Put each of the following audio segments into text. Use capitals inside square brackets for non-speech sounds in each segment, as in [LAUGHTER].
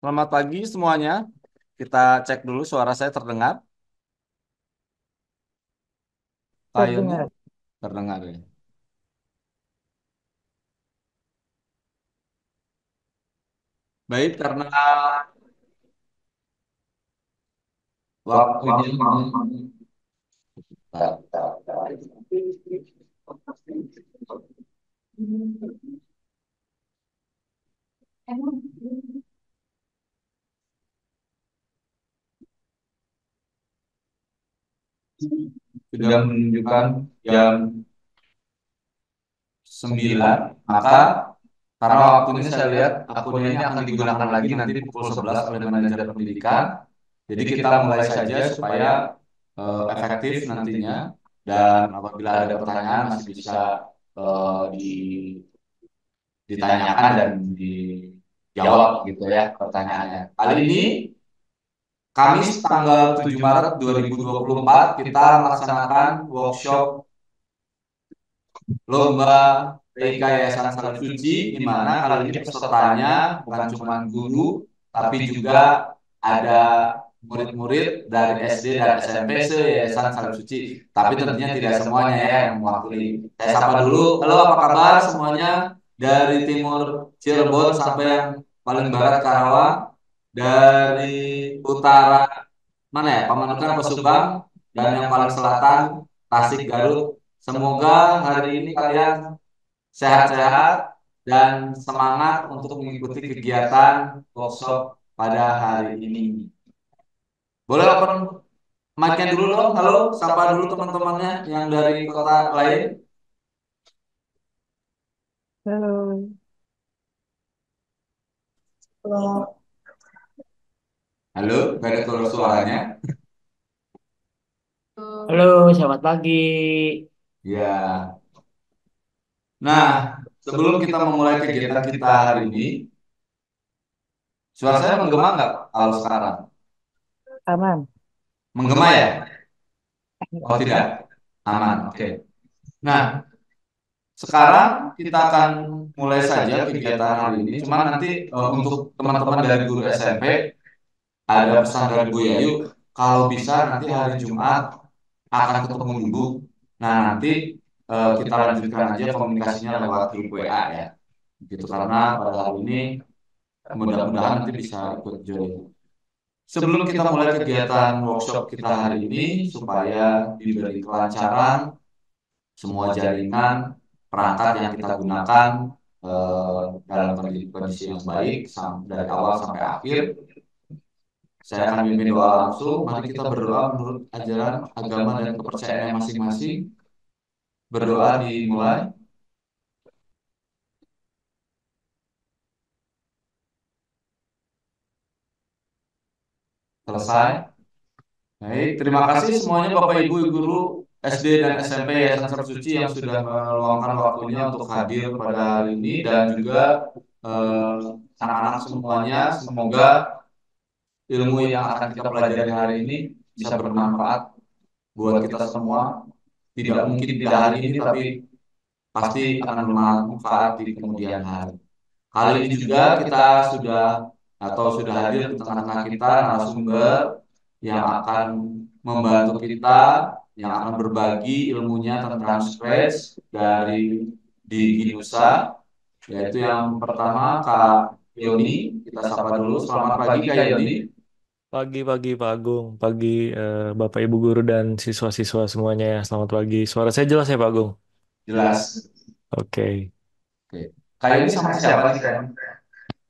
Selamat pagi semuanya. Kita cek dulu suara saya terdengar. Tayunnya terdengar ya. Baik, karena waktunya Thank sudah menunjukkan jam 9 maka karena waktunya saya lihat akunnya ini akan digunakan lagi nanti pukul 11 oleh manajer pendidikan jadi kita mulai saja supaya uh, efektif nantinya dan apabila ada pertanyaan masih bisa uh, di ditanyakan dan dijawab gitu ya pertanyaannya kali ini Kamis tanggal 7 Maret 2024 kita melaksanakan workshop lomba TK Yayasan Salam Suci di mana kali ini pesertanya bukan cuma guru tapi juga ada murid-murid dari SD dan SMP se Yayasan Salam Suci. Tapi tentunya tidak semuanya ya yang mewakili. Saya sapa dulu. Halo apa kabar semuanya dari timur Cirebon sampai yang paling barat Karawang dari utara mana ya Pamanukan atau Subang dan yang paling selatan Tasik Garut. Semoga hari ini kalian sehat-sehat dan semangat untuk mengikuti kegiatan workshop pada hari ini. Boleh open mic dulu loh Halo, sapa dulu teman-temannya yang dari kota lain. Halo. Halo. Halo, gak ada keluar suaranya. Halo, selamat pagi. Ya. Nah, sebelum kita memulai kegiatan kita hari ini, suara saya menggema nggak kalau sekarang? Aman. Menggema ya? Oh tidak, aman. Oke. Nah, sekarang kita akan mulai saja kegiatan hari ini. Cuma nanti uh, untuk teman-teman dari guru SMP ada pesan dari Bu Yayu kalau bisa nanti hari Jumat akan ketemu dulu nah nanti uh, kita lanjutkan aja komunikasinya lewat grup WA ya gitu karena pada hari ini mudah-mudahan nanti bisa ikut join sebelum kita mulai kegiatan workshop kita hari ini supaya diberi kelancaran semua jaringan perangkat yang kita gunakan eh, dalam kondisi yang baik dari awal sampai akhir saya akan memimpin doa langsung. Mari kita berdoa menurut ajaran agama dan kepercayaan masing-masing. Berdoa dimulai. Selesai. Baik, terima kasih semuanya Bapak Ibu Guru SD dan SMP Yayasan Suci yang sudah meluangkan waktunya untuk hadir pada hari ini dan juga eh, anak-anak eh, anak -anak semuanya semoga ilmu yang akan kita pelajari hari ini bisa bermanfaat buat kita semua. Tidak mungkin di hari ini, tapi pasti akan bermanfaat di kemudian hari. Kali ini juga kita sudah atau sudah hadir di tengah-tengah kita narasumber yang akan membantu kita, yang akan berbagi ilmunya tentang stress dari di Ginusa, yaitu yang pertama Kak Yoni, kita sapa dulu. Selamat pagi Kak Yoni. Pagi, pagi Pak Agung, pagi eh, Bapak Ibu guru dan siswa-siswa semuanya Selamat pagi. Suara saya jelas ya Pak Agung? Jelas. Oke. Oke. kali ini sama siapa sih Kayu?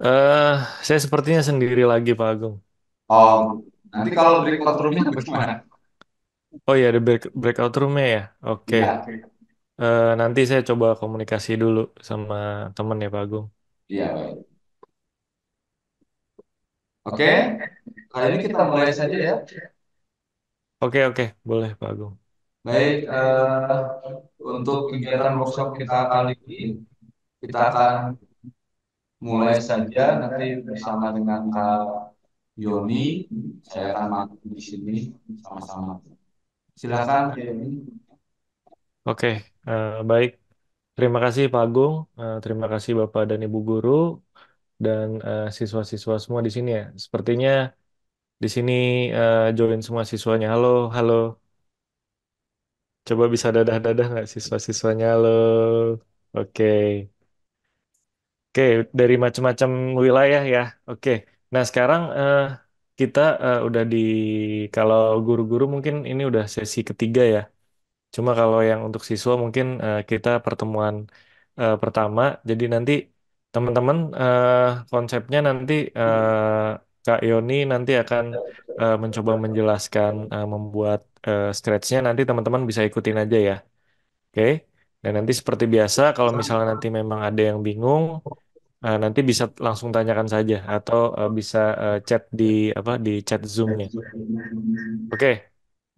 Eh, saya sepertinya sendiri lagi Pak Agung. Oh, nanti kalau breakout roomnya bagaimana? Oh iya, ada break breakout roomnya ya. Oke. Iya. Eh, nanti saya coba komunikasi dulu sama teman ya Pak Agung. Iya, baik. Oke, hari ini kita mulai saja ya. Oke, oke, boleh Pak Agung. Baik, uh, untuk kegiatan workshop kita kali ini, kita akan mulai saja nanti bersama dengan Kak Yoni. Saya akan masuk di sini sama-sama. Silakan, Kak Yoni. Oke, uh, baik. Terima kasih Pak Agung, uh, terima kasih Bapak dan Ibu Guru dan eh, siswa-siswa semua di sini ya. Sepertinya di sini uh, join semua siswanya. Halo, halo. Coba bisa dadah-dadah nggak siswa-siswanya? Halo. Oke. Oke, dari macam-macam wilayah ya. Oke. Nah, sekarang uh, kita uh, udah di kalau guru-guru mungkin ini udah sesi ketiga ya. Cuma kalau yang untuk siswa mungkin uh, kita pertemuan uh, pertama. Jadi nanti teman-teman uh, konsepnya nanti uh, Kak Yoni nanti akan uh, mencoba menjelaskan uh, membuat uh, nya nanti teman-teman bisa ikutin aja ya. Oke. Dan nanti seperti biasa kalau misalnya nanti memang ada yang bingung uh, nanti bisa langsung tanyakan saja atau uh, bisa uh, chat di apa di chat Zoom-nya. Oke.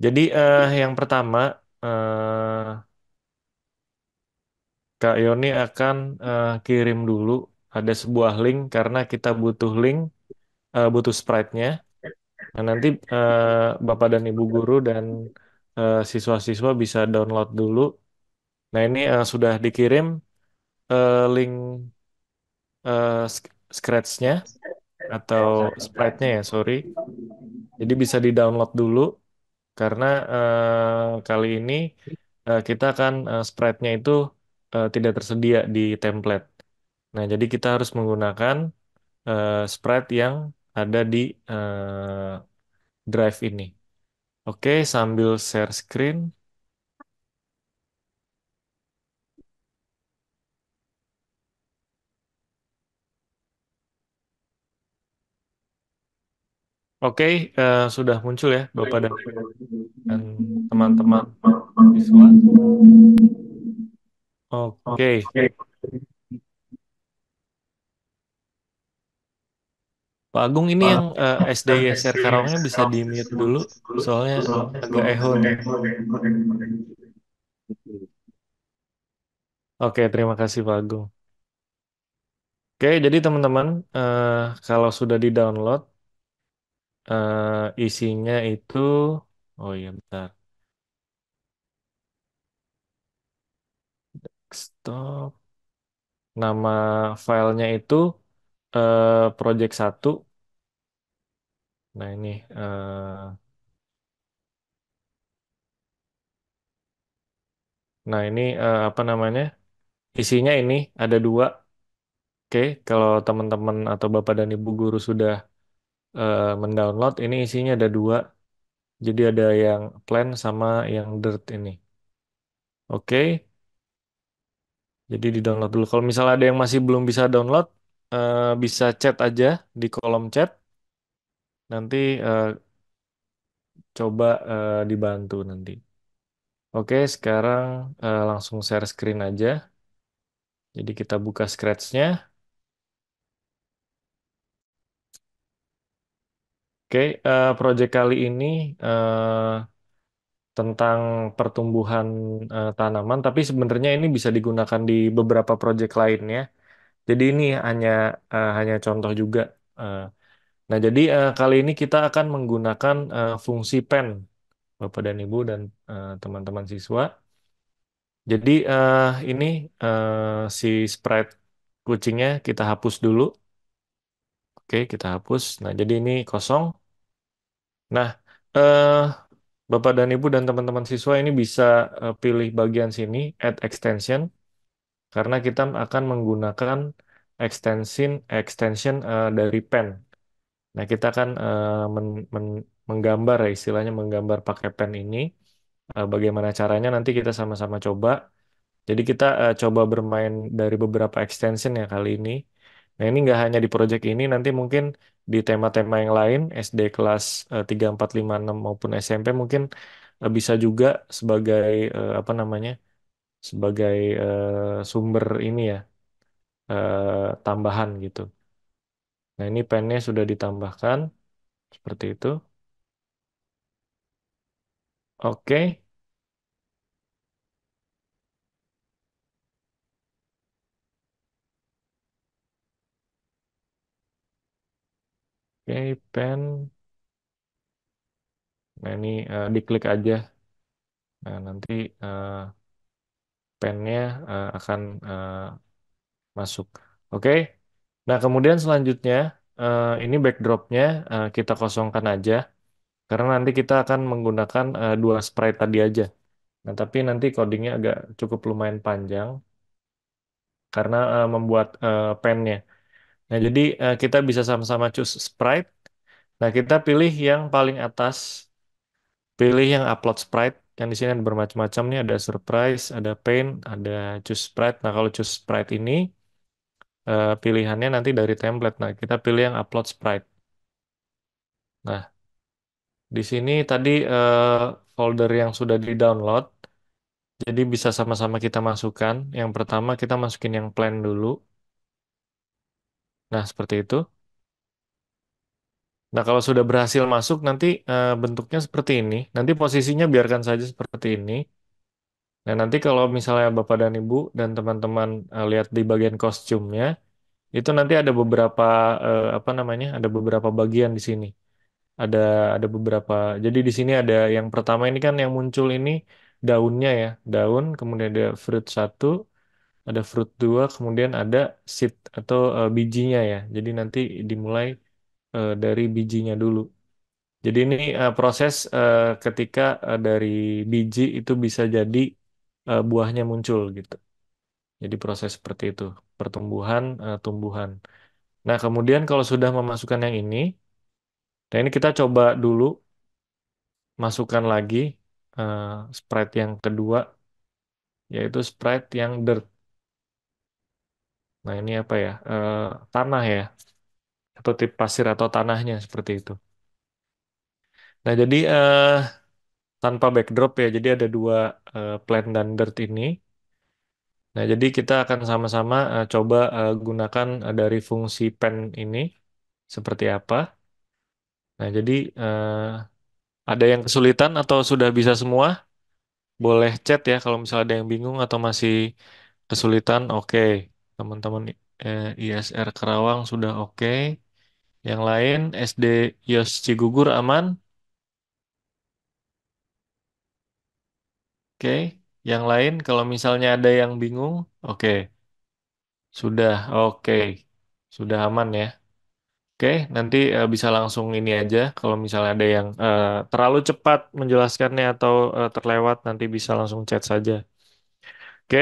Jadi uh, yang pertama uh, Kak Yoni akan uh, kirim dulu ada sebuah link karena kita butuh link, uh, butuh sprite-nya. Nah, nanti uh, Bapak dan Ibu guru dan siswa-siswa bisa download dulu. Nah, ini uh, sudah dikirim uh, link uh, scratch-nya atau sprite-nya ya, sorry. Jadi bisa di-download dulu karena uh, kali ini uh, kita akan uh, sprite-nya itu uh, tidak tersedia di template. Nah, jadi kita harus menggunakan uh, eh, spread yang ada di uh, drive ini. Oke, sambil share screen. Oke, uh, sudah muncul ya Bapak dan teman-teman siswa. -teman. Oke. Pak Agung ini yang uh, SD Yeser Karawangnya bisa di-mute dulu, soalnya agak echo Oke, terima kasih Pak Agung. Oke, jadi teman-teman, uh, kalau sudah di-download, uh, isinya itu, oh iya bentar. Top. Nama filenya itu uh, Project 1. Nah ini Uh, nah ini uh, apa namanya? Isinya ini ada dua. Oke, kalau teman-teman atau Bapak dan Ibu guru sudah uh, mendownload, ini isinya ada dua. Jadi ada yang plan sama yang dirt ini. Oke. Jadi di download dulu. Kalau misalnya ada yang masih belum bisa download, uh, bisa chat aja di kolom chat. Nanti uh, coba uh, dibantu nanti. Oke, sekarang uh, langsung share screen aja. Jadi kita buka Scratch-nya. Oke, uh, project kali ini uh, tentang pertumbuhan uh, tanaman, tapi sebenarnya ini bisa digunakan di beberapa proyek lainnya. Jadi ini hanya uh, hanya contoh juga. Uh, nah, jadi uh, kali ini kita akan menggunakan uh, fungsi pen, Bapak dan Ibu dan teman teman-teman siswa. Jadi uh, ini uh, si sprite kucingnya kita hapus dulu. Oke, kita hapus. Nah, jadi ini kosong. Nah, eh, Bapak dan Ibu dan teman-teman siswa ini bisa eh, pilih bagian sini, add extension, karena kita akan menggunakan extension extension uh, dari pen. Nah, kita akan uh, men, men, menggambar ya, istilahnya menggambar pakai pen ini. Uh, bagaimana caranya nanti kita sama-sama coba. Jadi kita uh, coba bermain dari beberapa extension ya kali ini. Nah, ini nggak hanya di proyek ini, nanti mungkin di tema-tema yang lain, SD kelas eh, 3, 4, 5, 6 maupun SMP mungkin eh, bisa juga sebagai eh, apa namanya? sebagai eh, sumber ini ya, tambahan gitu. Nah, ini pennya sudah ditambahkan seperti itu. Oke. pen. Nah, ini uh, diklik aja. Nah, nanti uh, pennya uh, akan uh, masuk. Oke. Nah, kemudian selanjutnya uh, ini backdropnya uh, kita kosongkan aja karena nanti kita akan menggunakan uh, dua sprite tadi aja. Nah, tapi nanti codingnya agak cukup lumayan panjang karena uh, membuat uh, pennya. Nah, jadi uh, kita bisa sama-sama choose sprite. Nah, kita pilih yang paling atas, pilih yang upload sprite. Yang di sini ada bermacam-macam nih, ada surprise, ada paint, ada choose sprite. Nah, kalau choose sprite ini uh, pilihannya nanti dari template. Nah, kita pilih yang upload sprite. Nah, di sini tadi uh, folder yang sudah di-download. Jadi bisa sama-sama kita masukkan. Yang pertama kita masukin yang plan dulu. Nah, seperti itu. Nah, kalau sudah berhasil masuk, nanti eh, bentuknya seperti ini. Nanti posisinya biarkan saja seperti ini. Nah, nanti kalau misalnya Bapak dan Ibu dan teman-teman eh, lihat di bagian kostumnya, itu nanti ada beberapa eh, apa namanya? Ada beberapa bagian di sini. Ada ada beberapa. Jadi di sini ada yang pertama ini kan yang muncul ini daunnya ya, daun, kemudian ada fruit satu, ada fruit dua, kemudian ada seed atau uh, bijinya ya. Jadi nanti dimulai uh, dari bijinya dulu. Jadi ini uh, proses uh, ketika uh, dari biji itu bisa jadi uh, buahnya muncul gitu. Jadi proses seperti itu, pertumbuhan, uh, tumbuhan. Nah, kemudian kalau sudah memasukkan yang ini, nah ini kita coba dulu masukkan lagi uh, sprite yang kedua, yaitu sprite yang dirt. Nah, ini apa ya? E, tanah ya. Seperti pasir atau tanahnya seperti itu. Nah, jadi e, tanpa backdrop ya. Jadi ada dua eh, plan plant dan dirt ini. Nah, jadi kita akan sama-sama e, coba e, gunakan e, dari fungsi pen ini seperti apa. Nah, jadi e, ada yang kesulitan atau sudah bisa semua? Boleh chat ya kalau misalnya ada yang bingung atau masih kesulitan. Oke teman-teman eh, ISR Kerawang sudah oke. Yang lain SD Yos Cigugur aman. Oke. Yang lain kalau misalnya ada yang bingung, oke. Sudah oke. Sudah aman ya. Oke, nanti uh, bisa langsung ini aja kalau misalnya ada yang uh, terlalu cepat menjelaskannya atau uh, terlewat nanti bisa langsung chat saja. Oke.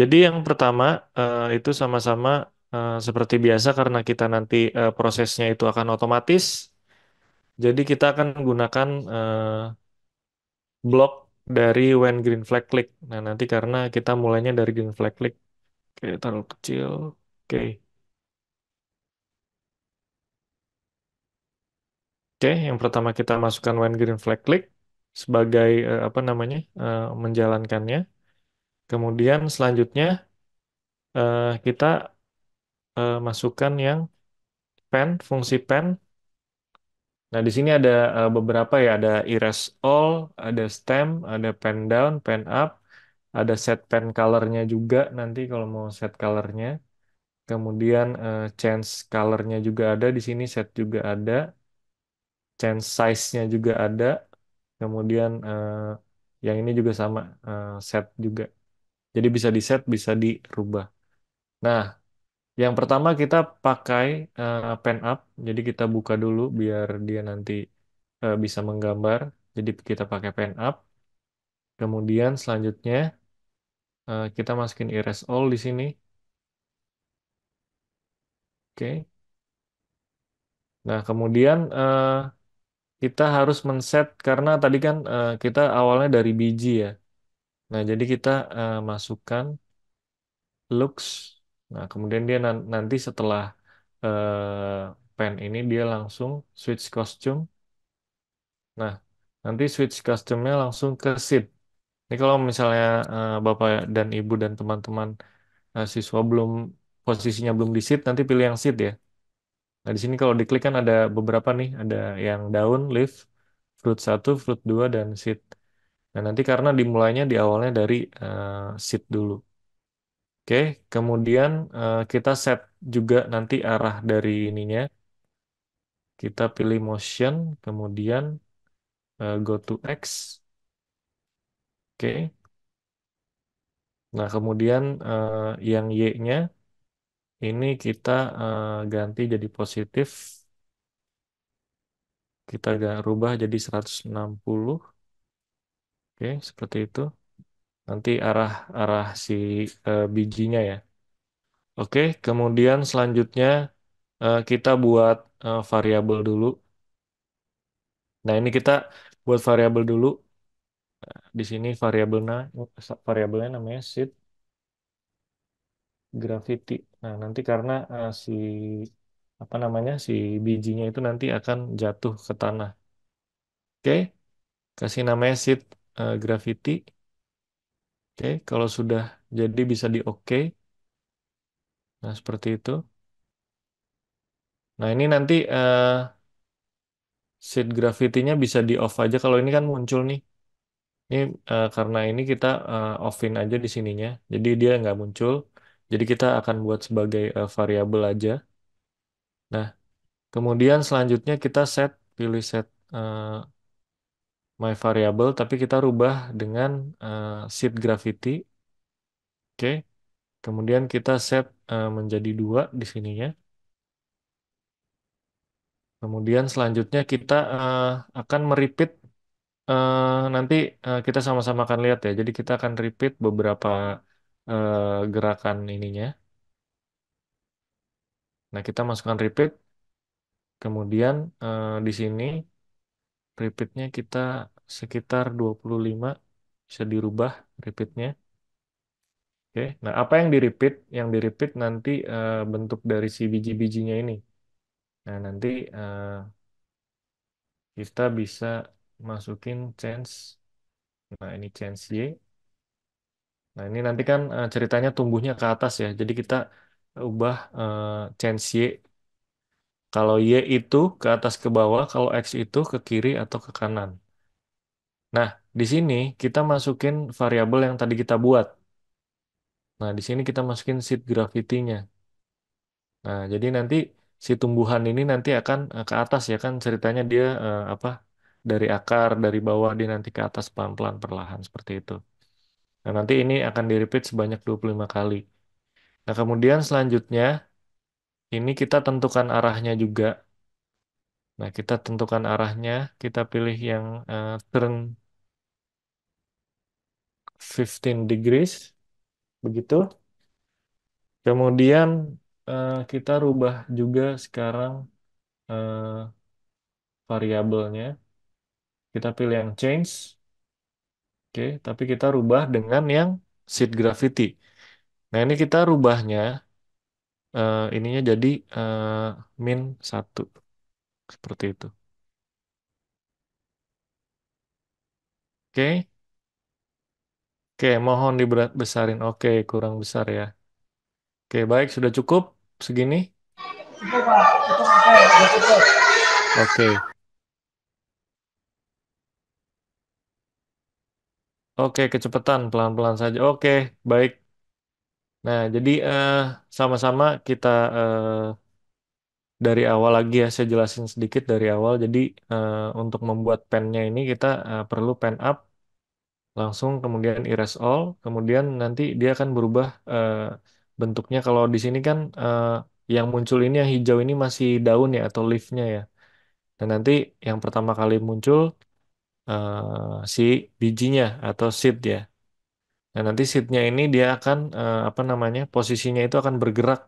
Jadi yang pertama uh, itu sama-sama uh, seperti biasa karena kita nanti uh, prosesnya itu akan otomatis. Jadi kita akan gunakan blok dari when green flag click. Nah, nanti karena kita mulainya dari green flag click. Oke, taruh kecil. Oke. Oke, yang pertama kita masukkan when green flag click sebagai apa namanya? menjalankannya. Kemudian selanjutnya uh, kita uh, masukkan yang pen, fungsi pen. Nah, di sini ada uh, beberapa ya, ada erase all, ada stem, ada pen down, pen up, ada set pen color-nya juga nanti kalau mau set color-nya. Kemudian uh, change color-nya juga ada di sini set juga ada. Change size-nya juga ada. Kemudian uh, yang ini juga sama uh, set juga. Jadi bisa di set, bisa dirubah. Nah, yang pertama kita pakai uh, pen up. Jadi kita buka dulu biar dia nanti uh, bisa menggambar. Jadi kita pakai pen up. Kemudian selanjutnya uh, kita masukin erase all di sini. Oke. Okay. Nah, kemudian uh, kita harus men-set karena tadi kan uh, kita awalnya dari biji ya. Nah, jadi kita uh, masukkan looks. Nah, kemudian dia nanti setelah uh, pen ini dia langsung switch costume. Nah, nanti switch customnya langsung ke seat. Ini kalau misalnya uh, Bapak dan Ibu dan teman-teman uh, siswa belum posisinya belum di seat, nanti pilih yang seat ya. Nah, di sini kalau diklik kan ada beberapa nih, ada yang daun, leaf, fruit 1, fruit 2, dan seat Nah, nanti karena dimulainya di awalnya dari uh, eh, seat dulu. Oke, kemudian uh, kita set juga nanti arah dari ininya. Kita pilih motion, kemudian uh, go to X. Oke. Nah, kemudian uh, yang Y-nya ini kita uh, ganti jadi positif. Kita rubah jadi 160. Oke, seperti itu. Nanti arah arah si uh, bijinya ya. Oke, kemudian selanjutnya uh, kita buat uh, variabel dulu. Nah, ini kita buat variabel dulu. Di sini variabelnya variabelnya namanya seed gravity. Nah, nanti karena uh, si apa namanya si bijinya itu nanti akan jatuh ke tanah. Oke, kasih namanya seed uh, eh, gravity. Oke, okay. kalau sudah jadi bisa di oke. Okay. Nah, seperti itu. Nah, ini nanti uh, eh, seed gravity-nya bisa di off aja. Kalau ini kan muncul nih. Ini uh, karena ini kita uh, offin aja di sininya. Jadi dia nggak muncul. Jadi kita akan buat sebagai uh, variabel aja. Nah, kemudian selanjutnya kita set, pilih set uh, my variable tapi kita rubah dengan uh, seed gravity. Oke. Okay. Kemudian kita set uh, menjadi dua di sininya. Kemudian selanjutnya kita uh, akan merepeat uh, nanti uh, kita sama-sama akan lihat ya. Jadi kita akan repeat beberapa uh, gerakan ininya. Nah, kita masukkan repeat. Kemudian uh, di sini repeatnya kita sekitar 25 bisa dirubah repeatnya oke okay. nah apa yang di repeat yang di repeat nanti uh, bentuk dari si biji-bijinya ini nah nanti uh, kita bisa masukin chance. nah ini chance y nah ini nanti kan uh, ceritanya tumbuhnya ke atas ya jadi kita ubah uh, change y kalau Y itu ke atas ke bawah, kalau X itu ke kiri atau ke kanan. Nah, di sini kita masukin variabel yang tadi kita buat. Nah, di sini kita masukin seed gravity-nya. Nah, jadi nanti si tumbuhan ini nanti akan eh, ke atas ya kan ceritanya dia eh, apa dari akar dari bawah dia nanti ke atas pelan-pelan perlahan seperti itu. Nah, nanti ini akan di-repeat sebanyak 25 kali. Nah, kemudian selanjutnya ini kita tentukan arahnya juga. Nah, kita tentukan arahnya, kita pilih yang uh, turn 15 degrees, begitu. Kemudian uh, kita rubah juga sekarang uh, variabelnya. Kita pilih yang change. Oke, okay, tapi kita rubah dengan yang seed gravity. Nah, ini kita rubahnya uh, ininya jadi uh, min satu seperti itu. Oke, oke mohon diberat besarin. Oke, kurang besar ya. Oke baik sudah cukup segini. Oke. Oke, kecepatan pelan-pelan saja. Oke, baik. Nah, jadi eh, sama-sama kita eh, dari awal lagi ya, saya jelasin sedikit dari awal. Jadi eh, untuk membuat pennya ini kita eh, perlu pen up, langsung kemudian erase all, kemudian nanti dia akan berubah eh, bentuknya. Kalau di sini kan eh, yang muncul ini yang hijau ini masih daun ya atau leafnya ya. Dan nah, nanti yang pertama kali muncul eh, si bijinya atau seed ya. Nah, nanti seatnya ini dia akan uh, apa namanya? Posisinya itu akan bergerak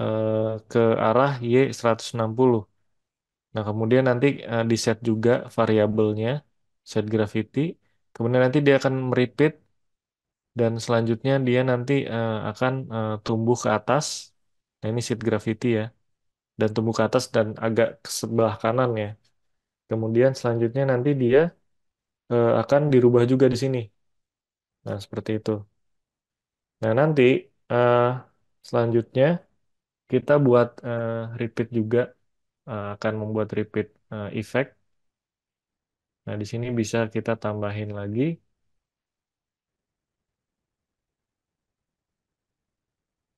uh, ke arah Y 160. Nah, kemudian nanti uh, di set juga variabelnya set gravity. Kemudian nanti dia akan meripit dan selanjutnya dia nanti uh, akan uh, tumbuh ke atas. Nah, ini seat gravity ya. Dan tumbuh ke atas dan agak ke sebelah kanan ya. Kemudian selanjutnya nanti dia uh, akan dirubah juga di sini Nah, seperti itu. Nah, nanti uh, selanjutnya kita buat uh, repeat juga uh, akan membuat repeat effect. Nah, di sini bisa kita tambahin lagi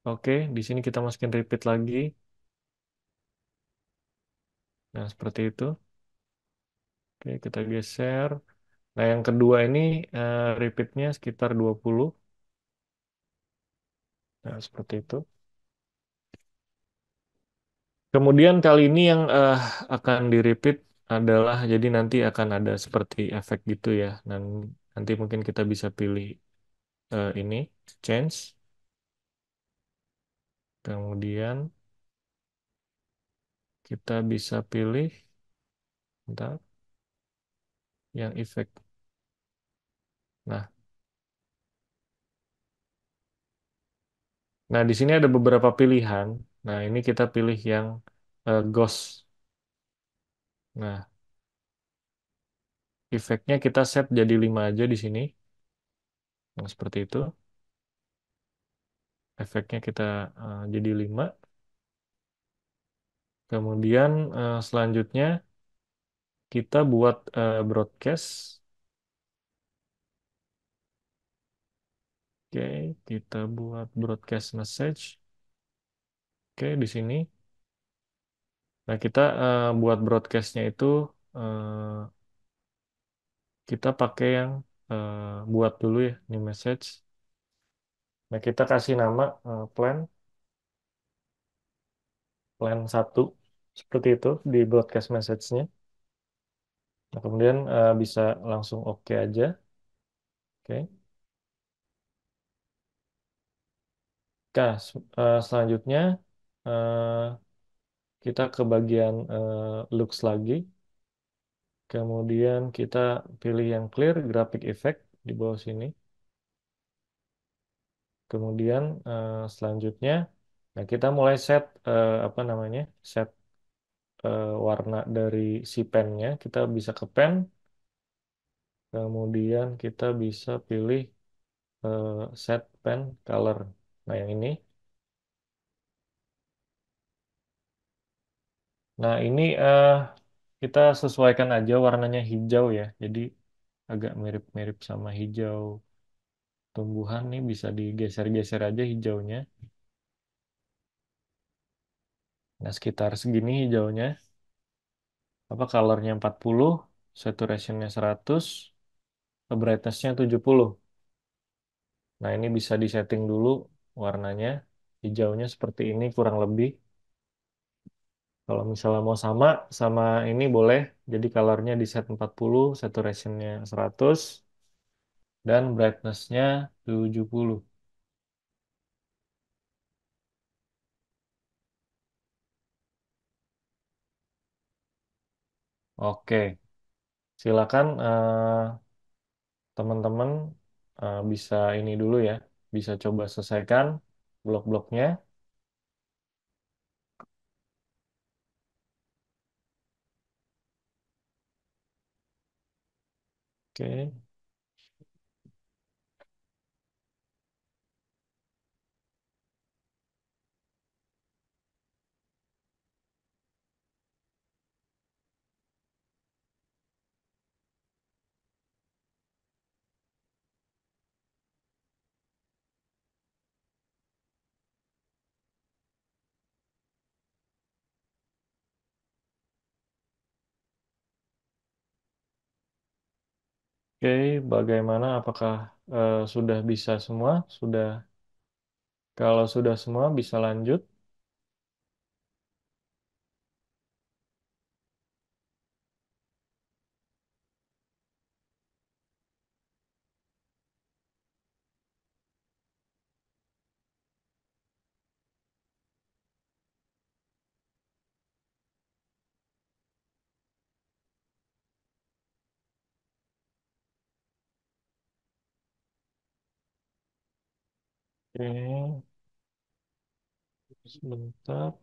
Oke, di sini kita masukin repeat lagi. Nah, seperti itu. Oke, kita geser. Nah, yang kedua ini repeat eh, repeatnya sekitar 20. Nah, seperti itu. Kemudian kali ini yang uh, akan di repeat adalah jadi nanti akan ada seperti efek gitu ya. Dan nanti mungkin kita bisa pilih uh, ini change. Kemudian kita bisa pilih bentar yang efek. Nah, nah di sini ada beberapa pilihan. Nah, ini kita pilih yang uh, eh, ghost. Nah, efeknya kita set jadi 5 aja di sini. Nah, seperti itu. Efeknya kita uh, jadi 5. Kemudian uh, selanjutnya kita buat uh, broadcast. Oke, kita buat broadcast message. Oke, di sini. Nah, kita uh, buat broadcastnya itu uh, kita pakai yang uh, buat dulu ya, new message. Nah, kita kasih nama uh, plan. Plan satu Seperti itu di broadcast message-nya. Nah, kemudian uh, bisa langsung oke okay aja. Oke. Okay. Nah, uh, selanjutnya uh, kita ke bagian uh, looks lagi. Kemudian kita pilih yang clear graphic effect di bawah sini. Kemudian uh, selanjutnya nah kita mulai set uh, apa namanya? set uh, warna dari si pennya kita bisa ke pen kemudian kita bisa pilih uh, set pen color nah yang ini nah ini uh, kita sesuaikan aja warnanya hijau ya jadi agak mirip-mirip sama hijau tumbuhan nih bisa digeser-geser aja hijaunya Nah, sekitar segini hijaunya. Apa colornya 40, saturationnya 100, brightnessnya 70. Nah, ini bisa disetting dulu warnanya. Hijaunya seperti ini kurang lebih. Kalau misalnya mau sama, sama ini boleh. Jadi colornya di set 40, saturationnya 100, dan brightnessnya 70. Oke, silakan teman eh, teman-teman uh, bisa ini dulu ya, bisa coba selesaikan blok-bloknya. Oke. Oke, bagaimana? Apakah uh, sudah bisa semua? Sudah. Kalau sudah semua, bisa lanjut. Oke, sebentar.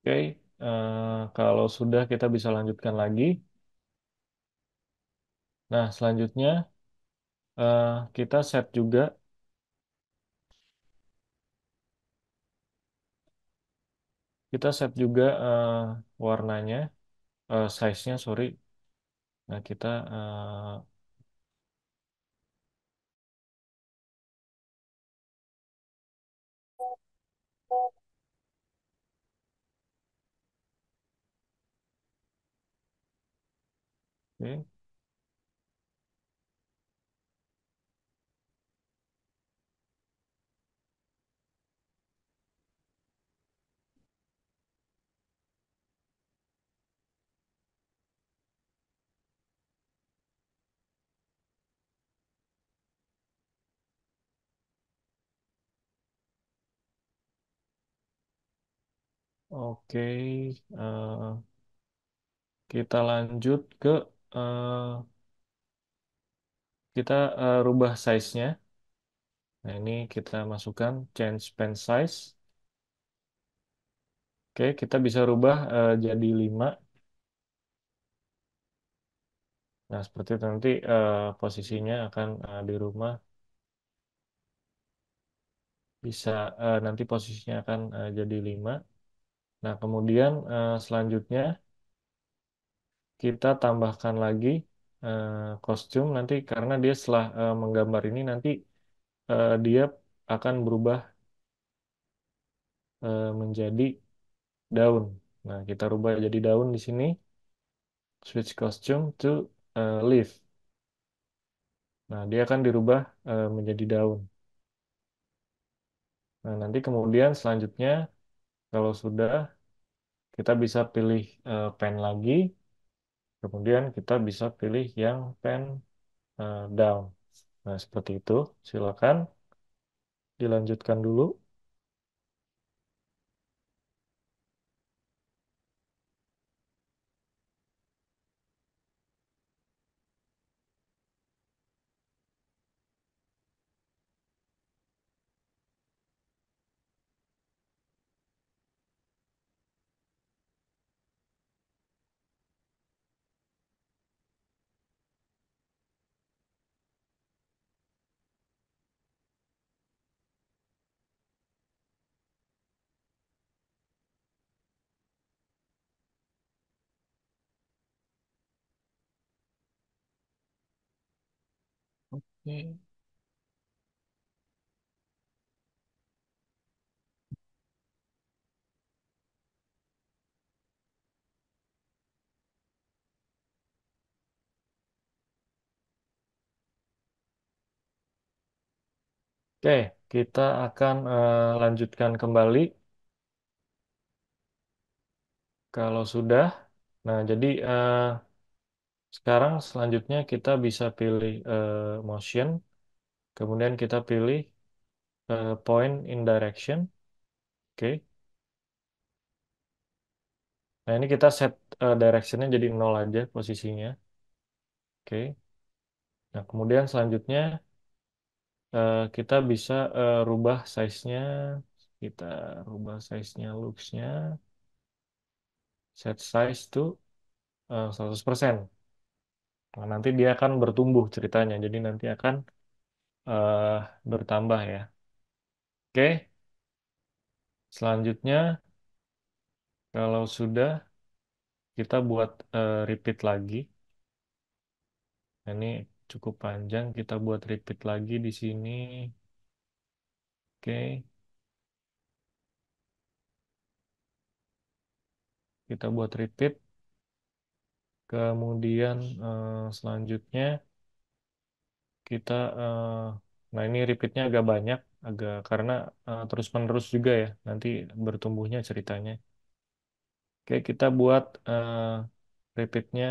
Oke, eh, kalau sudah kita bisa lanjutkan lagi. Nah, selanjutnya eh, kita set juga Kita set juga uh, warnanya, uh, size-nya, sorry. Nah, kita uh, oke. Oke, Uh, kita lanjut ke uh, kita uh, rubah size-nya. Nah, ini kita masukkan change pen size. Oke, kita bisa rubah uh, jadi 5. Nah, seperti itu nanti uh, posisinya akan uh, di rumah bisa uh, nanti posisinya akan uh, jadi 5. Nah, kemudian uh, selanjutnya kita tambahkan lagi uh, kostum nanti karena dia setelah uh, menggambar ini nanti uh, dia akan berubah uh, menjadi daun. Nah, kita rubah jadi daun di sini. Switch costume to uh, leaf. Nah, dia akan dirubah uh, menjadi daun. Nah, nanti kemudian selanjutnya kalau sudah, kita bisa pilih uh, pen lagi. Kemudian kita bisa pilih yang pen uh, down. Nah, seperti itu. Silakan dilanjutkan dulu. Oke. okay, kita akan uh, lanjutkan kembali kalau sudah. Nah, jadi uh, sekarang selanjutnya kita bisa pilih uh, motion, kemudian kita pilih uh, point in direction. Oke. Nah, ini kita set uh, directionnya jadi nol aja posisinya. Oke. Nah, kemudian selanjutnya uh, kita bisa uh, rubah size-nya. Kita rubah size-nya, looks-nya. Set size to uh, 100%. Nah, nanti dia akan bertumbuh ceritanya, jadi nanti akan uh, bertambah ya. Oke, selanjutnya kalau sudah kita buat uh, repeat lagi. Nah, ini cukup panjang, kita buat repeat lagi di sini. Oke, kita buat repeat. Kemudian uh, selanjutnya kita uh, nah ini repeatnya agak banyak agak karena uh, terus-menerus juga ya nanti bertumbuhnya ceritanya. Oke, kita buat uh, repeatnya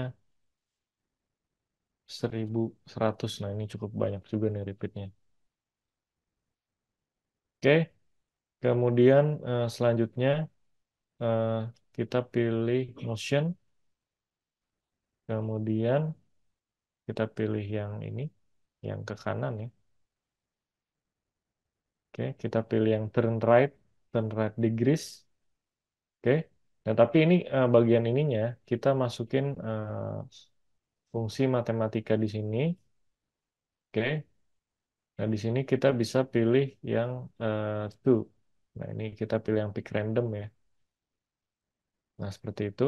1100. Nah, ini cukup banyak juga nih repeatnya. Oke. Kemudian uh, selanjutnya uh, kita pilih motion Kemudian kita pilih yang ini, yang ke kanan ya. Oke, kita pilih yang turn right, turn right degrees. Oke. Nah, tapi ini eh, bagian ininya kita masukin eh, fungsi matematika di sini. Oke. Nah, di sini kita bisa pilih yang uh, two. Nah, ini kita pilih yang pick random ya. Nah, seperti itu.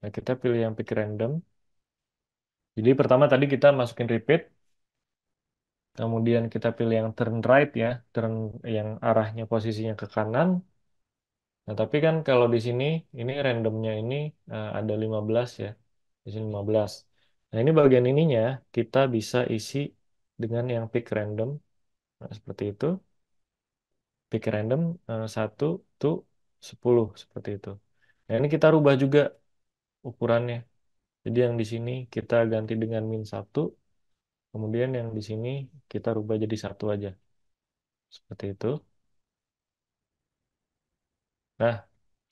Nah, kita pilih yang pick random. Jadi pertama tadi kita masukin repeat. Kemudian kita pilih yang turn right ya, turn yang arahnya posisinya ke kanan. Nah, tapi kan kalau di sini ini randomnya ini uh, ada 15 ya. Di sini 15. Nah, ini bagian ininya kita bisa isi dengan yang pick random. Nah, seperti itu. Pick random uh, 1 to 10 seperti itu. Nah, ini kita rubah juga ukurannya. Jadi yang di sini kita ganti dengan min 1, kemudian yang di sini kita rubah jadi satu aja. Seperti itu. Nah,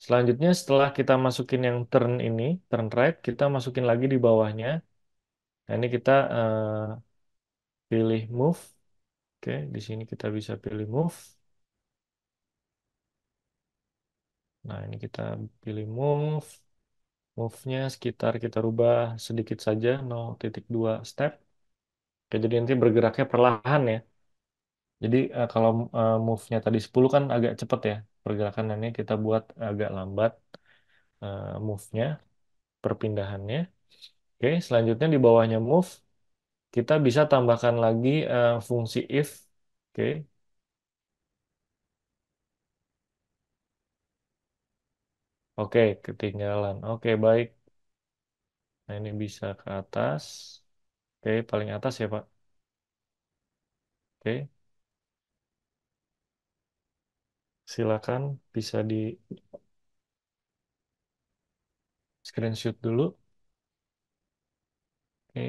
selanjutnya setelah kita masukin yang turn ini, turn right, kita masukin lagi di bawahnya. Nah, ini kita uh, pilih move. Oke, di sini kita bisa pilih move. Nah, ini kita pilih move. Move-nya sekitar kita rubah sedikit saja, 0.2 step. Oke, jadi nanti bergeraknya perlahan ya. Jadi uh, kalau uh, move-nya tadi 10 kan agak cepat ya. pergerakanannya kita buat agak lambat uh, move-nya, perpindahannya. Oke, selanjutnya di bawahnya move, kita bisa tambahkan lagi fungsi if. Oke, Oke, ketinggalan. Oke, baik. Nah, ini bisa ke atas. Oke, paling atas ya, Pak. Oke, silakan bisa di screenshot dulu. Oke.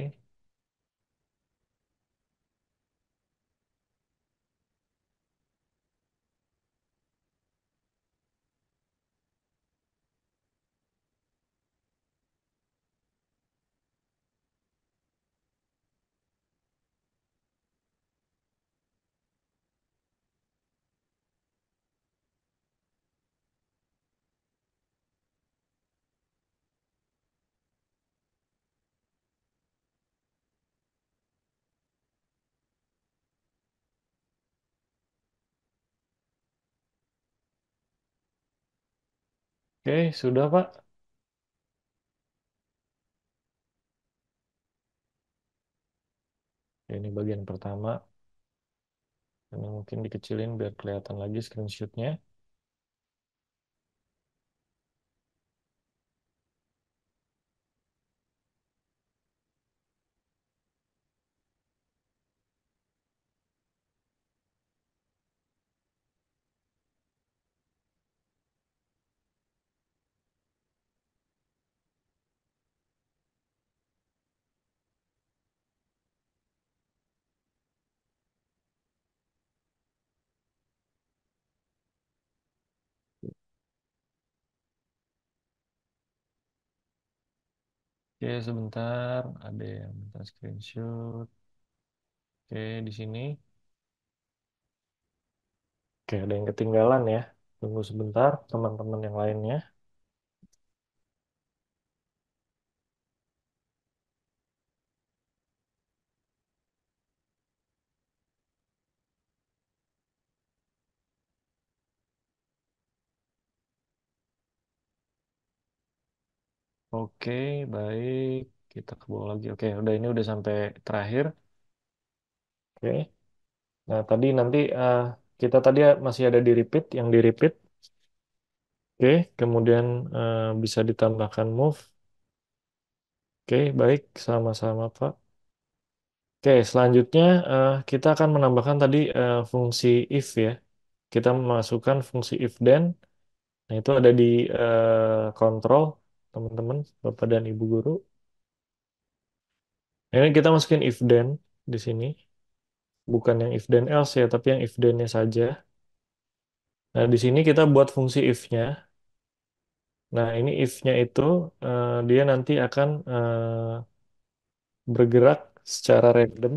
Oke, sudah Pak. Ini bagian pertama. Ini mungkin dikecilin biar kelihatan lagi screenshotnya. Oke, sebentar. Ada yang minta screenshot. Oke, di sini. Oke, ada yang ketinggalan ya. Tunggu sebentar, teman-teman yang lainnya. Oke, baik. Kita ke bawah lagi. Oke, udah ini udah sampai terakhir. Oke. Nah, tadi nanti uh, kita tadi masih ada di repeat, yang di repeat. Oke, kemudian uh, bisa ditambahkan move. Oke, baik. Sama-sama, Pak. Oke, selanjutnya uh, kita akan menambahkan tadi uh, fungsi if ya. Kita memasukkan fungsi if then. Nah, itu ada di control teman-teman, Bapak dan Ibu guru. Ini ya, kita masukin if then di sini. Bukan yang if then else ya, tapi yang if then-nya saja. Nah, di sini kita buat fungsi if-nya. Nah, ini if-nya itu uh, dia nanti akan uh, bergerak secara random.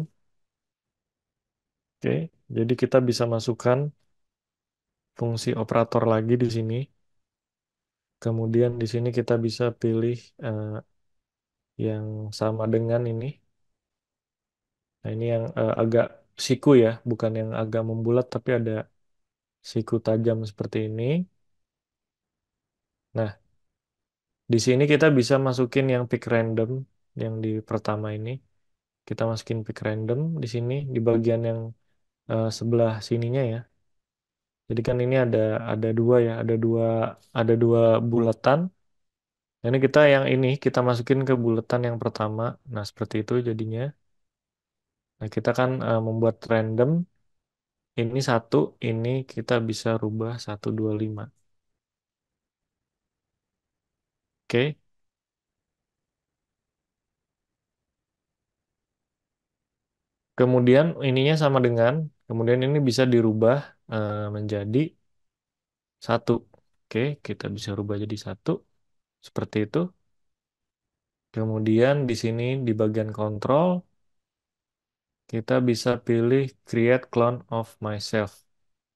Oke, jadi kita bisa masukkan fungsi operator lagi di sini. Kemudian di sini kita bisa pilih uh, yang sama dengan ini. Nah, ini yang uh, agak siku ya, bukan yang agak membulat tapi ada siku tajam seperti ini. Nah, di sini kita bisa masukin yang pick random yang di pertama ini. Kita masukin pick random di sini di bagian yang uh, sebelah sininya ya. Jadi kan ini ada ada dua ya, ada dua ada dua bulatan. ini kita yang ini kita masukin ke bulatan yang pertama. Nah, seperti itu jadinya. Nah, kita kan uh, membuat random ini satu, ini kita bisa rubah satu dua lima. Oke. Kemudian ininya sama dengan, kemudian ini bisa dirubah Eh, menjadi satu. Oke, kita bisa rubah jadi satu seperti itu. Kemudian di sini di bagian kontrol kita bisa pilih create clone of myself.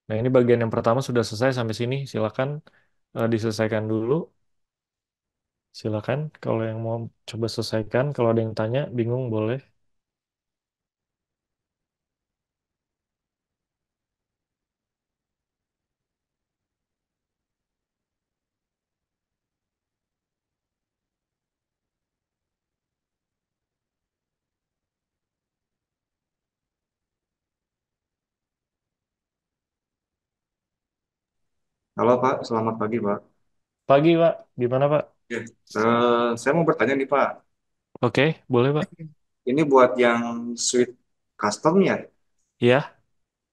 Nah, ini bagian yang pertama sudah selesai sampai sini. Silakan uh, diselesaikan dulu. Silakan kalau yang mau coba selesaikan, kalau ada yang tanya bingung boleh. Halo Pak, selamat pagi Pak. Pagi, Pak. Gimana, Pak? Ya. uh, saya mau bertanya nih Pak, Oke, boleh, Pak. ini buat yang sweet custom ya? iya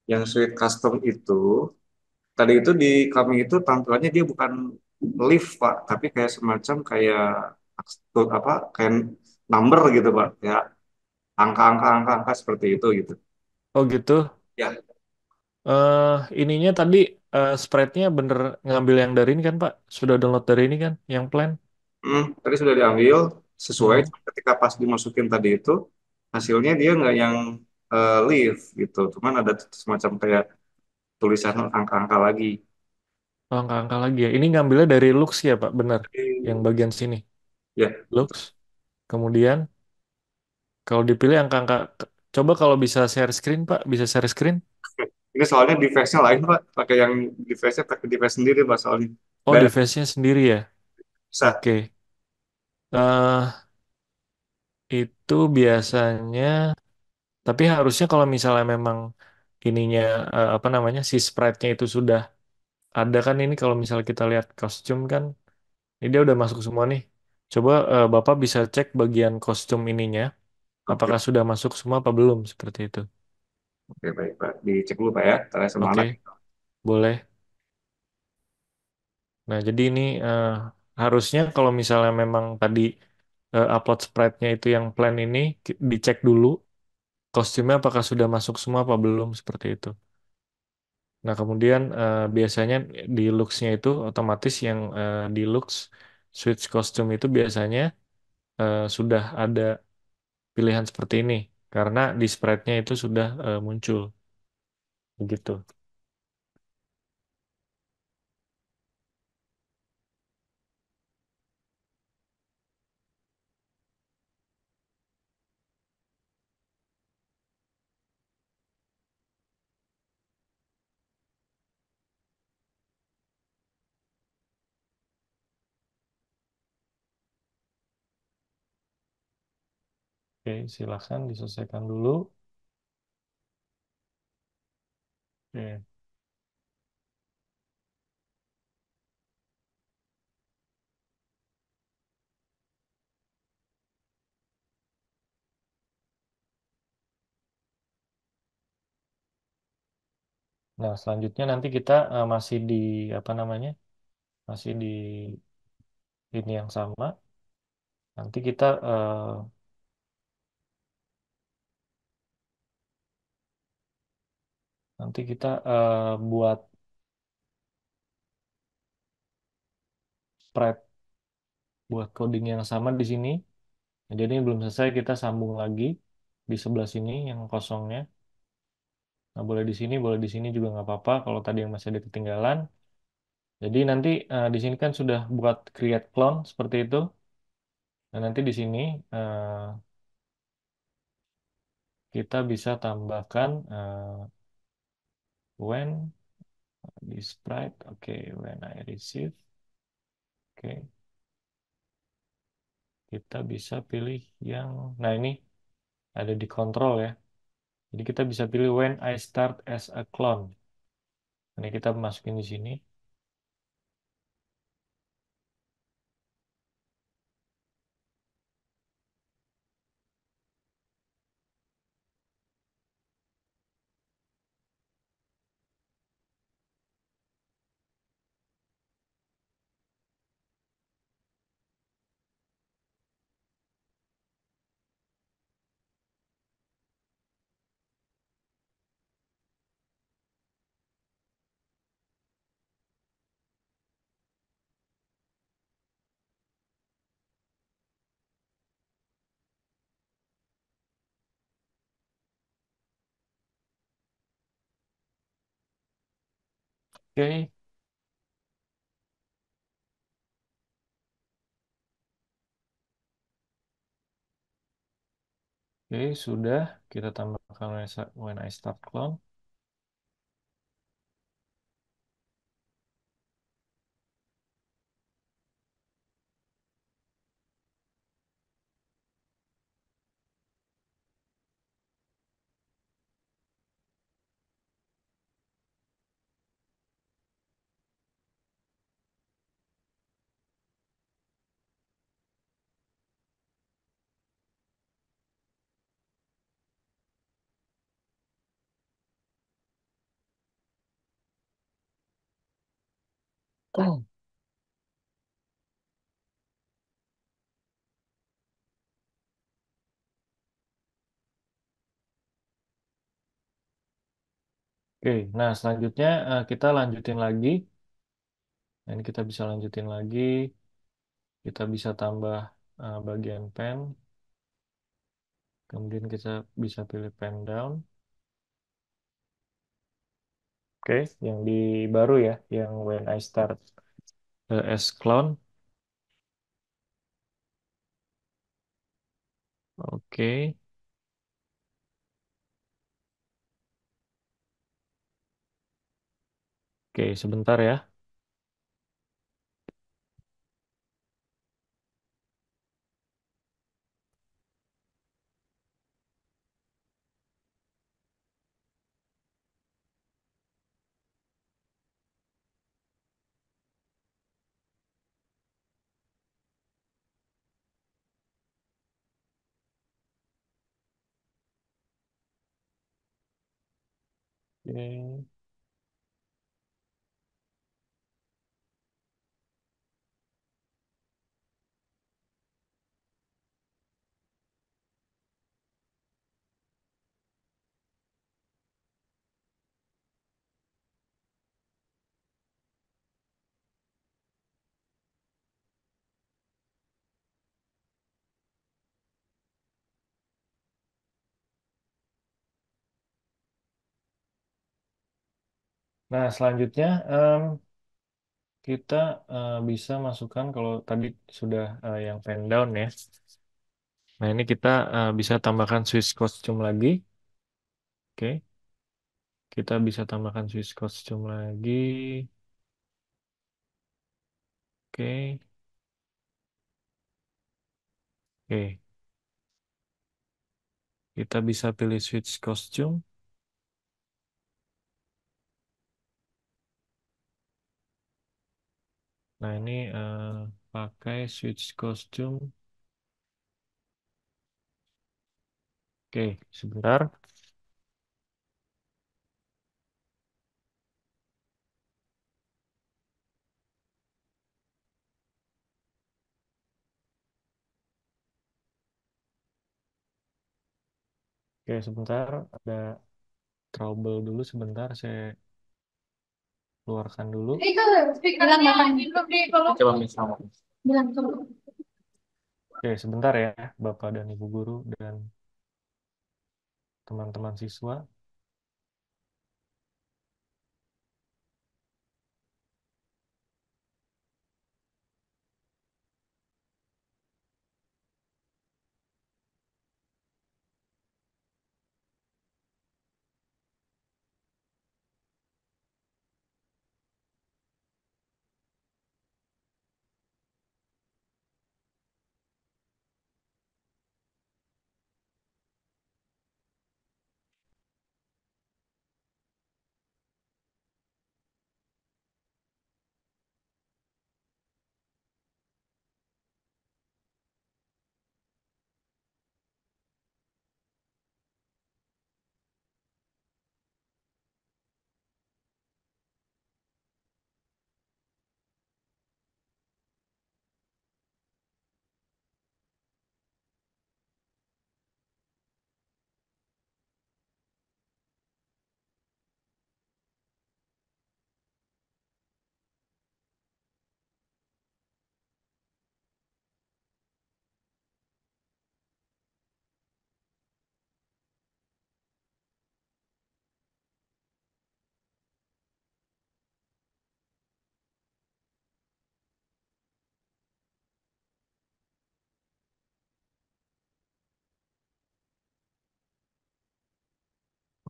Yang sweet custom itu, tadi itu di kami itu tampilannya dia bukan lift Pak, tapi kayak semacam kayak apa kayak number gitu Pak, ya angka-angka-angka-angka seperti itu gitu. oh gitu. Ya, Eh, ininya tadi uh, spreadnya bener ngambil yang dari ini kan Pak? Sudah download dari ini kan, yang plan? Hmm, tadi sudah diambil sesuai. Hmm. Ketika pas dimasukin tadi itu hasilnya dia nggak yang uh, eh, live gitu, cuman ada semacam kayak tulisan angka-angka lagi. Oh, angka-angka lagi ya. Ini ngambilnya dari Lux ya Pak, bener? Hmm. Yang bagian sini. Ya. Yeah. Looks. Kemudian kalau dipilih angka-angka, coba kalau bisa share screen Pak, bisa share screen? Ini soalnya device-nya lain pak, pakai yang device-nya pakai device sendiri pak soalnya. Oh, Dan device-nya sendiri ya? Oke. Okay. Uh, eh, itu biasanya, tapi harusnya kalau misalnya memang ininya uh, apa namanya si sprite-nya itu sudah ada kan ini kalau misalnya kita lihat kostum kan, ini dia udah masuk semua nih. Coba uh, Bapak bisa cek bagian kostum ininya, apakah apakah sudah masuk semua apa belum seperti itu. Oke, baik, Pak. Dicek dulu, Pak ya. Tanya sama Oke, boleh. Nah, jadi ini uh, harusnya kalau misalnya memang tadi uh, upload spreadnya itu yang plan ini dicek dulu kostumnya apakah sudah masuk semua apa belum seperti itu. Nah, kemudian uh, biasanya di looks-nya itu otomatis yang uh, di looks switch kostum itu biasanya uh, sudah ada pilihan seperti ini karena di spreadnya itu sudah uh, muncul begitu silahkan diselesaikan dulu. Oke. Nah, selanjutnya nanti kita uh, masih di apa namanya? Masih di ini yang sama. Nanti kita uh, Nanti kita uh, buat spread buat coding yang sama di sini. Nah, jadi belum selesai kita sambung lagi di sebelah sini yang kosongnya. Nah, boleh di sini, boleh di sini juga nggak apa-apa kalau tadi yang masih ada ketinggalan. Jadi nanti uh, di sini kan sudah buat create clone seperti itu. Nah, nanti di sini uh, kita bisa tambahkan uh, when describe okay when I receive okay. kita bisa pilih yang nah ini ada di control ya jadi kita bisa pilih when I start as a clone ini kita masukin di sini Oke, oke, sudah. Kita tambahkan when I start clone. Oh. Oke, nah selanjutnya eh, kita lanjutin lagi. Nah, Ini kita bisa lanjutin lagi. Kita bisa tambah eh, bagian pen. Kemudian kita bisa pilih pen down. Oke, yang di baru ya, yang When I Start as Clown. Oke. Oke, sebentar ya. Okay. Nah, selanjutnya um, kita uh, bisa masukkan kalau tadi sudah uh, yang pen down ya. Nah, ini kita uh, bisa tambahkan Swiss costume lagi. Oke. Kita bisa tambahkan Swiss costume lagi. Oke. Oke. Kita bisa pilih switch costume. Nah, ini uh, pakai switch costume. Oke, sebentar. Oke, sebentar. Ada trouble dulu sebentar. Saya keluarkan dulu. Coba misalnya. Bilang Oke, sebentar ya, Bapak dan Ibu guru dan teman-teman siswa.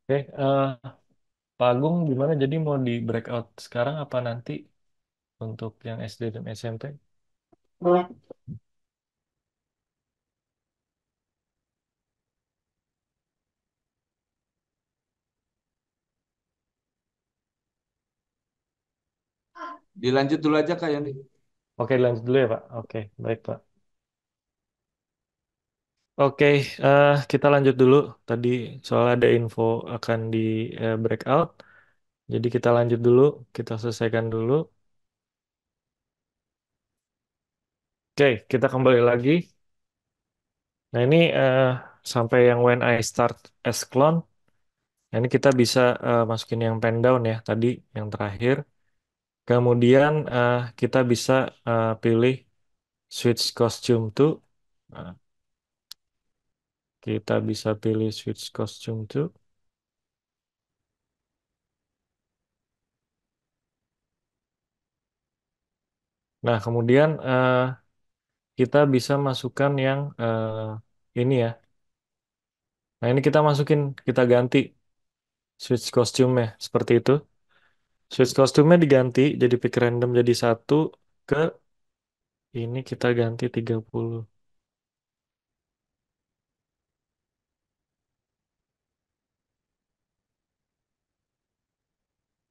Oke, eh, Pak Agung gimana? Jadi mau di breakout sekarang apa nanti untuk yang SD dan SMP? Boleh. Dilanjut dulu aja Kak Yani. Oke, lanjut dulu ya Pak. Oke, baik Pak. Oke, uh, kita lanjut dulu. Tadi soal ada info akan di uh, breakout. Jadi kita lanjut dulu, kita selesaikan dulu. Oke, kita kembali lagi. Nah ini uh, sampai yang when I start as clone. Nah, ini kita bisa uh, masukin yang pen down ya tadi yang terakhir. Kemudian uh, kita bisa uh, pilih switch costume to. Uh, kita bisa pilih switch costume to Nah, kemudian uh, kita bisa masukkan yang uh, ini ya. Nah, ini kita masukin, kita ganti switch costume ya seperti itu. Switch costume diganti jadi pick random jadi satu ke ini kita ganti 30.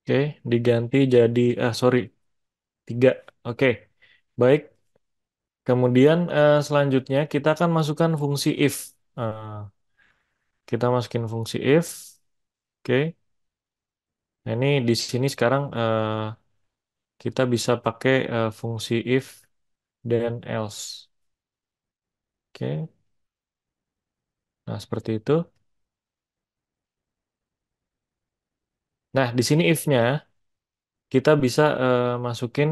Oke, diganti jadi ah sorry tiga. Oke, baik. Kemudian uh, selanjutnya kita akan masukkan fungsi if. Uh, kita masukin fungsi if. Oke. Nah, ini di sini sekarang uh, kita bisa pakai uh, fungsi if dan else. Oke. Nah, seperti itu. Nah, di sini if-nya kita bisa uh, masukin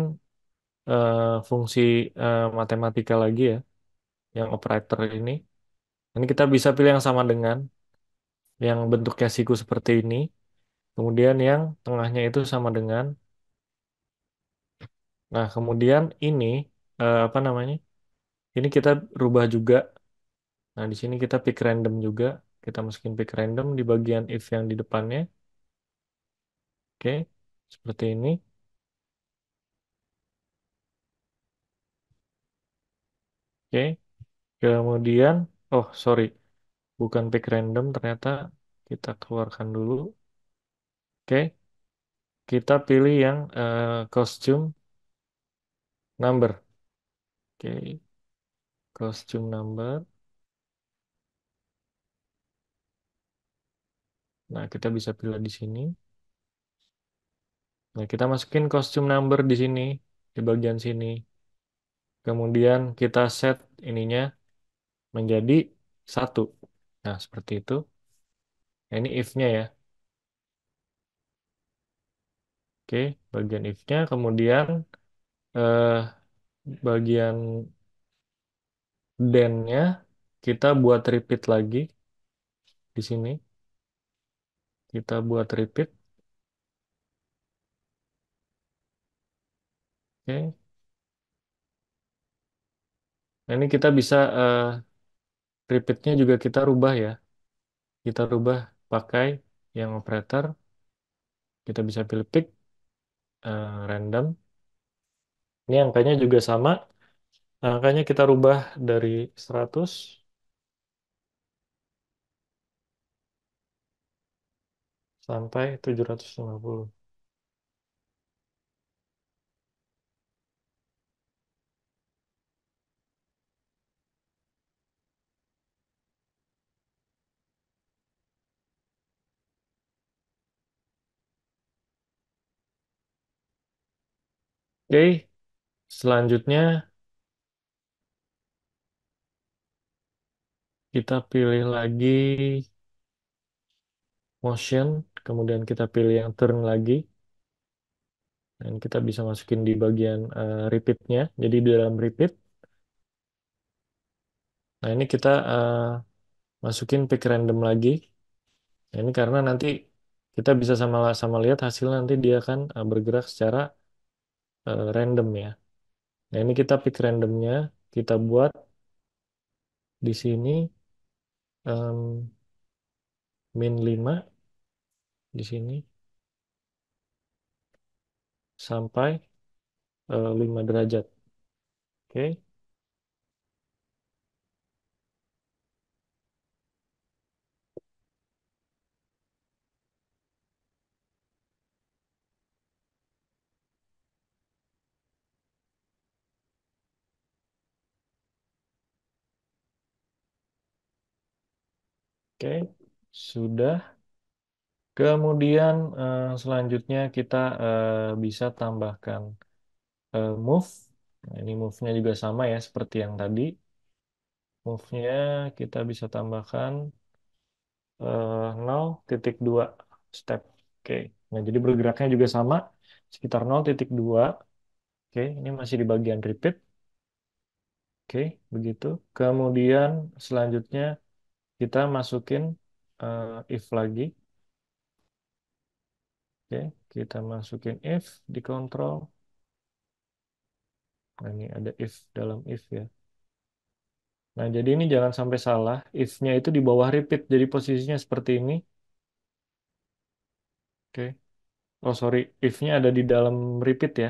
uh, fungsi uh, matematika lagi ya, yang operator ini. Ini kita bisa pilih yang sama dengan yang bentuknya siku seperti ini. Kemudian yang tengahnya itu sama dengan. Nah, kemudian ini uh, apa namanya? Ini kita rubah juga. Nah, di sini kita pick random juga. Kita masukin pick random di bagian if yang di depannya. Oke, seperti ini. Oke, kemudian, oh sorry, bukan pick random, ternyata kita keluarkan dulu. Oke, kita pilih yang eh, costume uh, number. Oke, costume number. Nah, kita bisa pilih di sini. Nah, kita masukin costume number di sini, di bagian sini. Kemudian kita set ininya menjadi satu. Nah, seperti itu. Nah, ini if-nya ya. Oke, bagian if-nya. Kemudian eh, bagian then-nya kita buat repeat lagi di sini. Kita buat repeat. Oke. Nah, ini kita bisa eh, repeat repeatnya juga kita rubah ya. Kita rubah pakai yang operator. Kita bisa pilih pick uh, random. Ini angkanya juga sama. angkanya kita rubah dari 100 sampai 750. Oke, selanjutnya kita pilih lagi motion, kemudian kita pilih yang turn lagi. Dan kita bisa masukin di bagian uh, repeat-nya. Jadi di dalam repeat, nah ini kita uh, masukin pick random lagi. Nah, ini karena nanti kita bisa sama sama lihat hasil nanti dia akan uh, bergerak secara uh, random ya. Nah, ini kita pick randomnya, kita buat di sini um, min 5 di sini sampai uh, eh, 5 derajat. Oke. Okay. Oke, sudah. Kemudian uh, selanjutnya kita uh, bisa tambahkan uh, move. Nah, ini move-nya juga sama ya seperti yang tadi. Move-nya kita bisa tambahkan uh, 0.2 step. Oke. Nah, jadi bergeraknya juga sama sekitar 0.2. Oke, ini masih di bagian repeat. Oke, begitu. Kemudian selanjutnya kita masukin uh, if lagi. Oke, kita masukin if di kontrol. Nah, ini ada if dalam if ya. Nah, jadi ini jangan sampai salah. If-nya itu di bawah repeat, jadi posisinya seperti ini. Oke. Oh, sorry. If-nya ada di dalam repeat ya.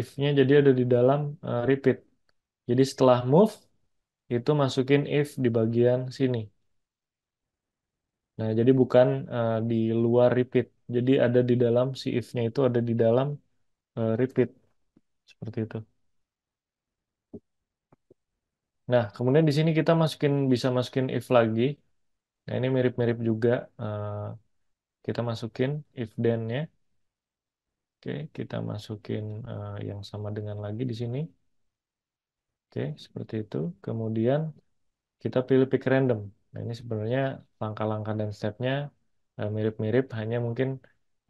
If-nya jadi ada di dalam uh, repeat. Jadi setelah move, itu masukin if di bagian sini. Nah, jadi bukan uh, di luar repeat. Jadi ada di dalam si if-nya itu ada di dalam uh, repeat. Seperti itu. Nah, kemudian di sini kita masukin bisa masukin if lagi. Nah, ini mirip-mirip juga uh, kita masukin if then-nya. Oke, kita masukin uh, yang sama dengan lagi di sini. Oke, seperti itu. Kemudian kita pilih pick random. Nah, ini sebenarnya langkah-langkah dan stepnya eh, mirip-mirip, hanya mungkin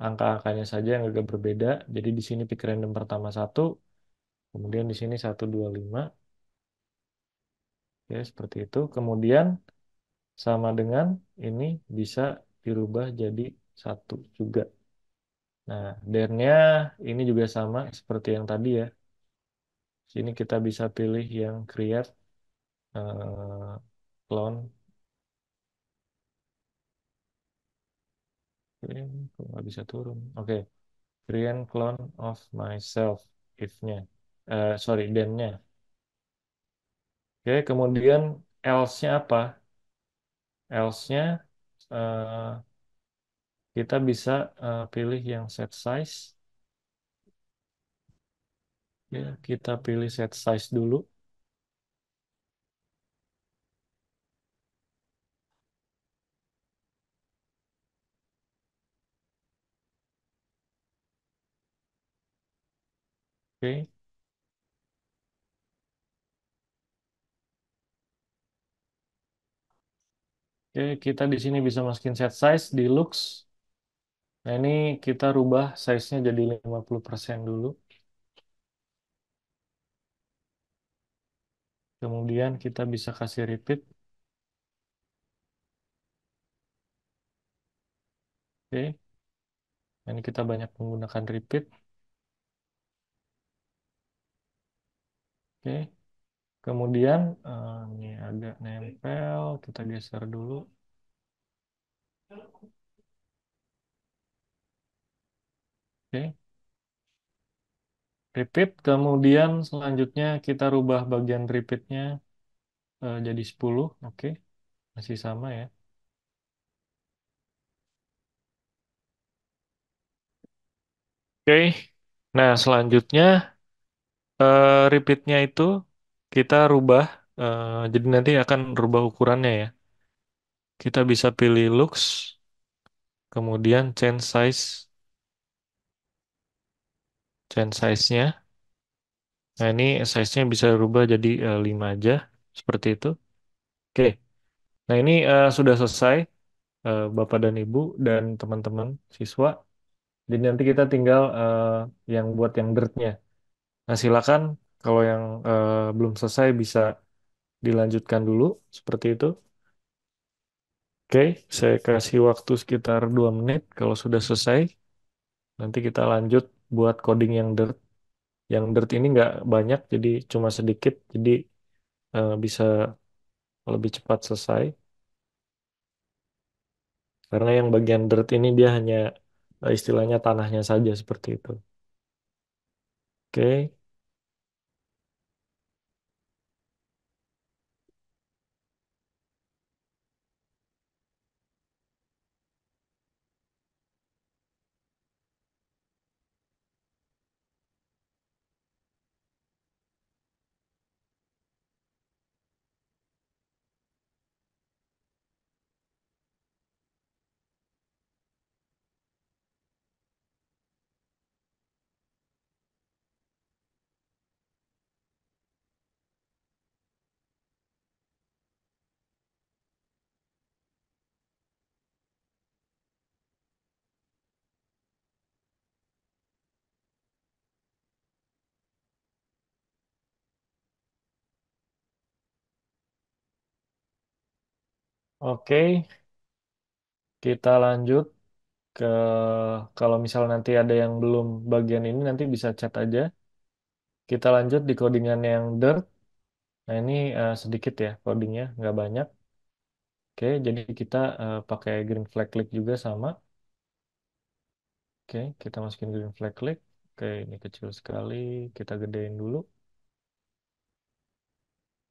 angka-angkanya saja yang agak berbeda. Jadi di sini pick random pertama satu, kemudian di sini 125. Oke, seperti itu. Kemudian sama dengan ini bisa dirubah jadi satu juga. Nah, dernya ini juga sama seperti yang tadi ya. Sini kita bisa pilih yang create uh, clone. Kok nggak bisa turun. Oke. Okay. Create clone of myself if-nya. Uh, sorry, then-nya. Oke, okay, kemudian else-nya apa? Else-nya uh, kita bisa uh, pilih yang set size Ya, kita pilih set size dulu. Oke. Oke, kita di sini bisa masukin set size di deluxe. Nah, ini kita rubah size-nya jadi 50% dulu. Kemudian kita bisa kasih repeat. Oke. ini kita banyak menggunakan repeat. Oke. Kemudian eh, ini agak nempel, kita geser dulu. Oke repeat. Kemudian selanjutnya kita rubah bagian repeatnya uh, eh, jadi 10. Oke, masih sama ya. Oke, nah selanjutnya uh, eh, repeatnya itu kita rubah. uh, jadi nanti akan rubah ukurannya ya. Kita bisa pilih looks, kemudian change size chain size-nya. Nah, ini size-nya bisa rubah jadi uh, eh, 5 aja, seperti itu. Oke, nah ini uh, sudah selesai, uh, Bapak dan Ibu dan teman-teman siswa. Jadi nanti kita tinggal uh, yang buat yang dirt-nya. Nah, silakan kalau yang uh, belum selesai bisa dilanjutkan dulu, seperti itu. Oke, saya kasih waktu sekitar 2 menit kalau sudah selesai. Nanti kita lanjut buat coding yang dirt. Yang dirt ini nggak banyak, jadi cuma sedikit, jadi uh, bisa lebih cepat selesai. Karena yang bagian dirt ini dia hanya eh, istilahnya tanahnya saja seperti itu. Oke. Oke, kita lanjut ke kalau misal nanti ada yang belum bagian ini nanti bisa chat aja. Kita lanjut di codingan yang dirt. Nah, ini uh, sedikit ya codingnya, nggak banyak. Oke, jadi kita uh, pakai green flag click juga sama. Oke, kita masukin green flag click. Oke, ini kecil sekali, kita gedein dulu.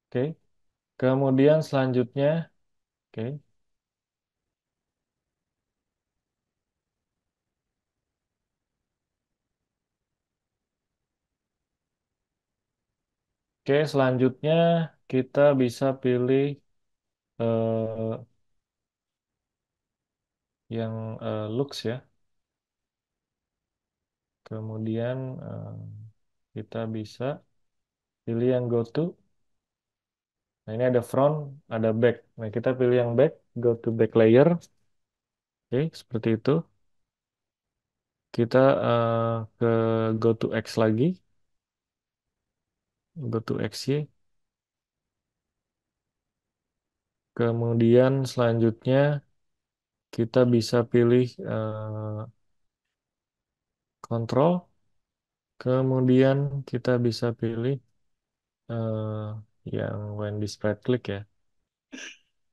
Oke, kemudian selanjutnya Oke. Oke, selanjutnya kita bisa pilih eh, yang eh, looks ya. Kemudian eh, kita bisa pilih yang go to. Nah, ini ada front, ada back. Nah, kita pilih yang back, go to back layer. Oke, seperti itu. Kita uh, ke go to X lagi. Go to x ya Kemudian selanjutnya kita bisa pilih uh, control. Kemudian kita bisa pilih uh, yang when displayed click ya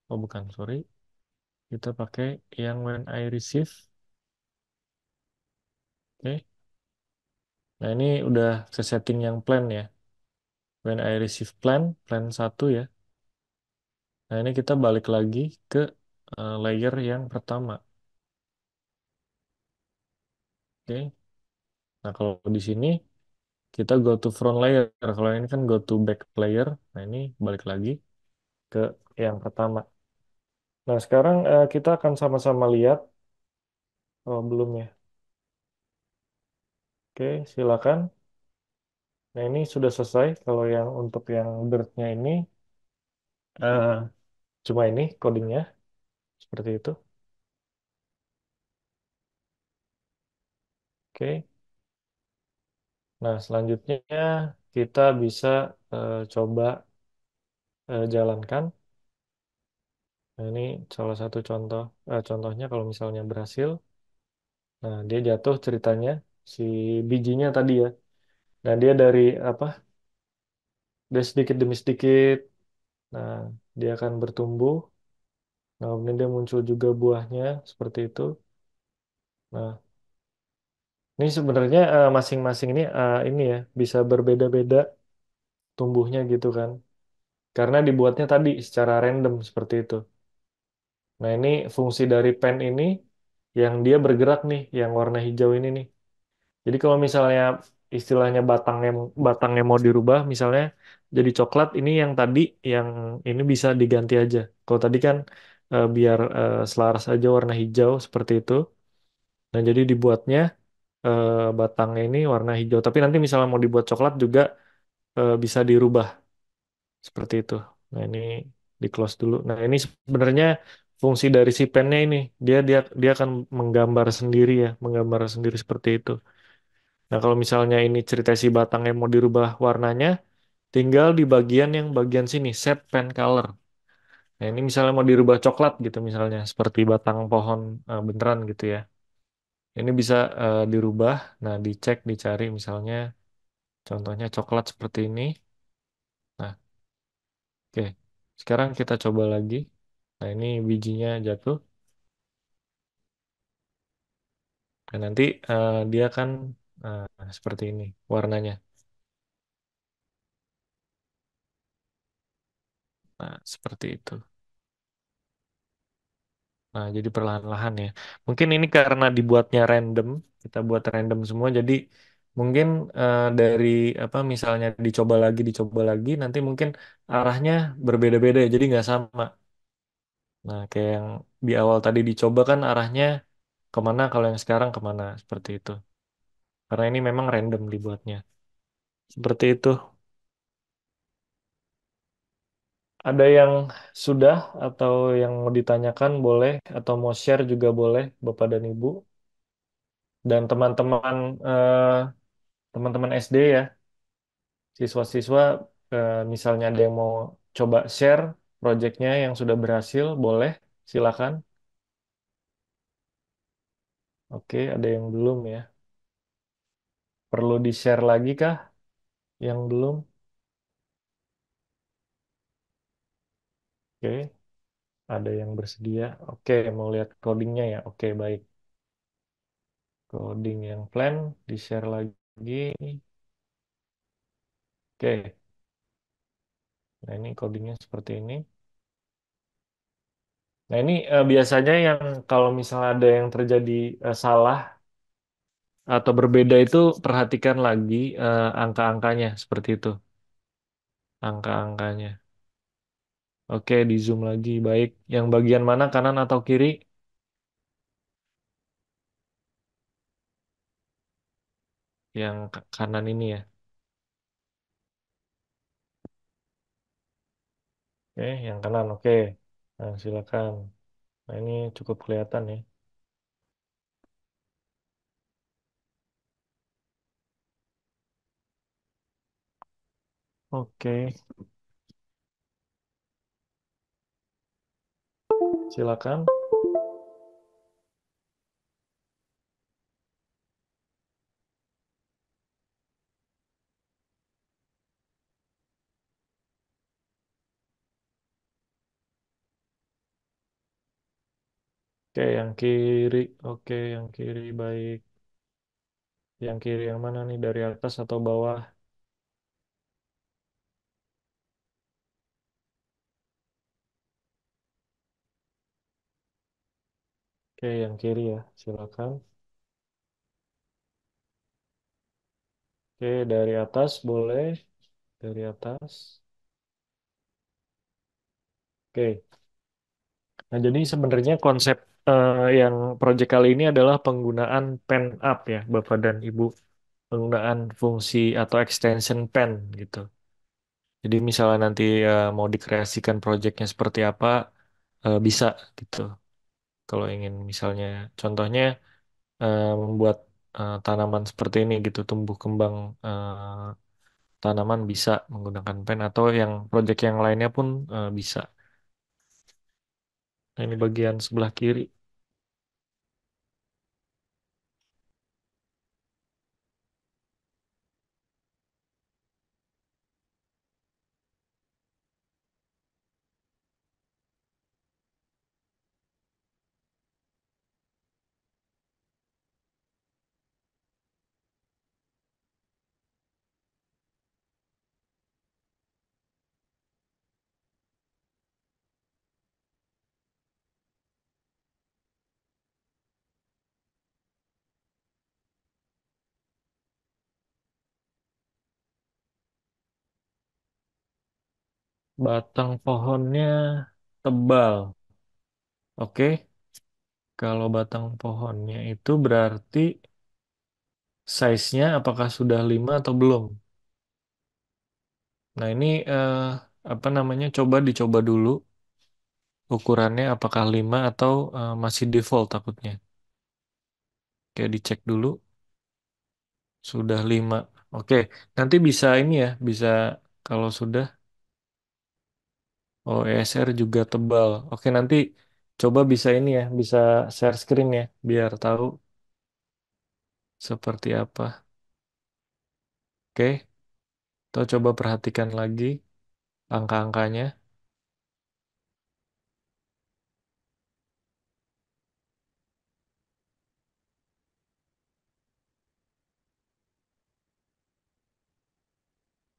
oh bukan sorry kita pakai yang when I receive oke okay. nah ini udah saya setting yang plan ya when I receive plan plan satu ya nah ini kita balik lagi ke eh, layer yang pertama oke okay. nah kalau di sini kita go to front layer kalau ini kan go to back layer nah ini balik lagi ke yang pertama nah sekarang uh, kita akan sama-sama lihat oh belum ya oke silakan nah ini sudah selesai kalau yang untuk yang birdnya ini uh, cuma ini codingnya seperti itu oke Nah, selanjutnya kita bisa eh, coba eh, jalankan. Nah, ini salah satu contoh. Eh, contohnya kalau misalnya berhasil, nah dia jatuh ceritanya si bijinya tadi ya. Nah, dia dari apa? Dia sedikit demi sedikit. Nah, dia akan bertumbuh. Nah, kemudian dia muncul juga buahnya seperti itu. Nah, ini sebenarnya masing eh, masing-masing ini uh, ini ya bisa berbeda-beda tumbuhnya gitu kan. Karena dibuatnya tadi secara random seperti itu. Nah, ini fungsi dari pen ini yang dia bergerak nih, yang warna hijau ini nih. Jadi kalau misalnya istilahnya batangnya batangnya mau dirubah misalnya jadi coklat ini yang tadi yang ini bisa diganti aja. Kalau tadi kan uh, biar uh, selaras aja warna hijau seperti itu. Nah, jadi dibuatnya uh, batangnya ini warna hijau. Tapi nanti misalnya mau dibuat coklat juga uh, bisa dirubah seperti itu. Nah ini di close dulu. Nah ini sebenarnya fungsi dari si pennya ini dia dia dia akan menggambar sendiri ya, menggambar sendiri seperti itu. Nah kalau misalnya ini cerita si batangnya mau dirubah warnanya, tinggal di bagian yang bagian sini set pen color. Nah ini misalnya mau dirubah coklat gitu misalnya seperti batang pohon uh, beneran gitu ya. Ini bisa uh, dirubah. Nah, dicek, dicari misalnya contohnya coklat seperti ini. Nah, oke. Sekarang kita coba lagi. Nah, ini bijinya jatuh. Dan nah, nanti uh, dia kan uh, seperti ini warnanya. Nah, seperti itu. Nah, jadi perlahan-lahan ya. Mungkin ini karena dibuatnya random, kita buat random semua, jadi mungkin uh, dari apa misalnya dicoba lagi, dicoba lagi, nanti mungkin arahnya berbeda-beda ya, jadi nggak sama. Nah, kayak yang di awal tadi dicoba kan arahnya kemana, kalau yang sekarang kemana, seperti itu. Karena ini memang random dibuatnya. Seperti itu. Ada yang sudah atau yang mau ditanyakan boleh atau mau share juga boleh Bapak dan Ibu dan teman-teman eh, teman-teman SD ya siswa-siswa eh, misalnya ada yang mau coba share proyeknya yang sudah berhasil boleh silakan. Oke, ada yang belum ya? Perlu di-share lagi kah yang belum? Oke, ada yang bersedia. Oke, mau lihat codingnya ya. Oke, baik. Coding yang plan di-share lagi. Oke. Nah, ini codingnya seperti ini. Nah, ini uh, biasanya yang kalau misalnya ada yang terjadi uh, salah atau berbeda itu perhatikan lagi uh, angka-angkanya seperti itu. Angka-angkanya. Oke, di zoom lagi. Baik. Yang bagian mana, kanan atau kiri? Yang kanan ini ya. Oke, yang kanan. Oke. Nah, silakan. Nah, ini cukup kelihatan ya. Oke. silakan. Oke, yang kiri. Oke, yang kiri baik. Yang kiri yang mana nih? Dari atas atau bawah? Oke, yang kiri ya, silakan. Oke, dari atas boleh. Dari atas. Oke. Nah, jadi sebenarnya konsep uh, yang proyek kali ini adalah penggunaan pen up ya, Bapak dan Ibu. Penggunaan fungsi atau extension pen gitu. Jadi misalnya nanti uh, mau dikreasikan proyeknya seperti apa, uh, bisa gitu kalau ingin misalnya contohnya uh, membuat uh, tanaman seperti ini gitu tumbuh kembang uh, tanaman bisa menggunakan pen atau yang proyek yang lainnya pun uh, bisa. Nah, ini bagian sebelah kiri. Batang pohonnya tebal. Oke, kalau batang pohonnya itu berarti size-nya apakah sudah 5 atau belum? Nah, ini eh, apa namanya? Coba dicoba dulu ukurannya apakah 5 atau eh, masih default takutnya. Oke, dicek dulu. Sudah 5. Oke, nanti bisa ini ya, bisa kalau sudah Oh, ESR juga tebal. Oke, nanti coba bisa ini ya, bisa share screen ya, biar tahu seperti apa. Oke, atau coba perhatikan lagi angka-angkanya.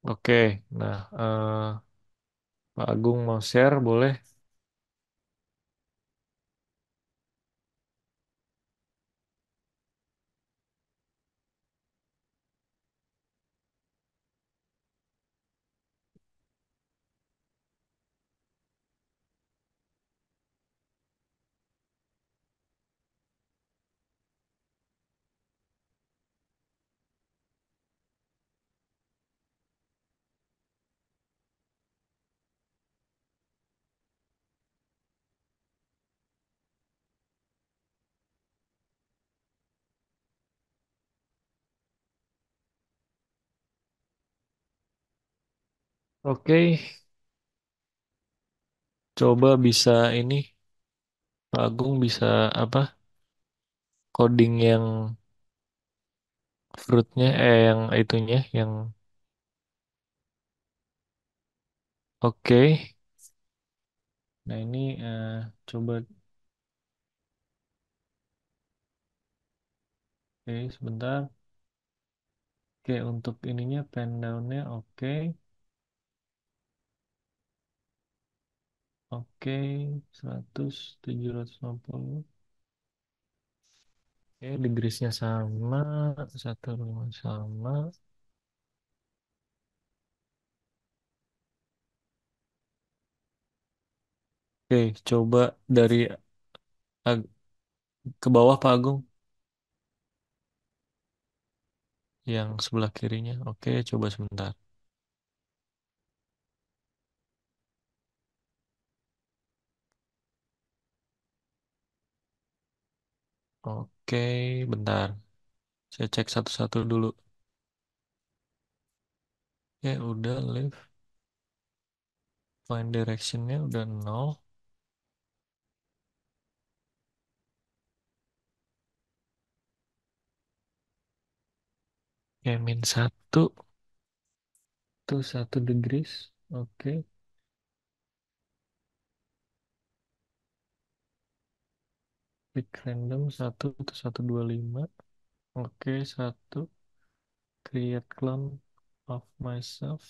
Oke, nah Uh... Pak Agung mau share boleh Oke, coba bisa ini Pak Agung bisa apa? Coding yang fruitnya eh yang itunya yang oke. Nah ini uh, coba oke sebentar. Oke untuk ininya pen down-nya oke. Oke, lima puluh. Oke, eh, digrisnya sama, satu rumah sama. Oke, coba dari ag- ke bawah Pak Agung, yang sebelah kirinya. Oke, coba sebentar. Oke, bentar. Saya cek satu-satu dulu. ya udah live. Find directionnya udah nol. Oke, min satu. Itu satu degrees. Oke. Pick random 1 dua lima Oke, satu Create clone of myself.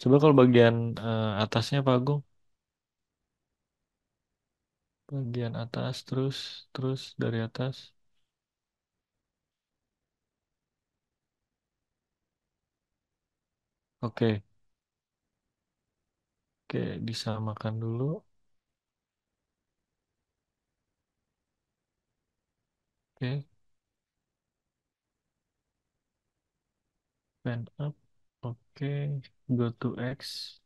Coba kalau bagian uh, atasnya Pak Agung. Bagian atas terus terus dari atas. Oke. Oke, disamakan dulu. Oke, Pen up. Oke, Go to X.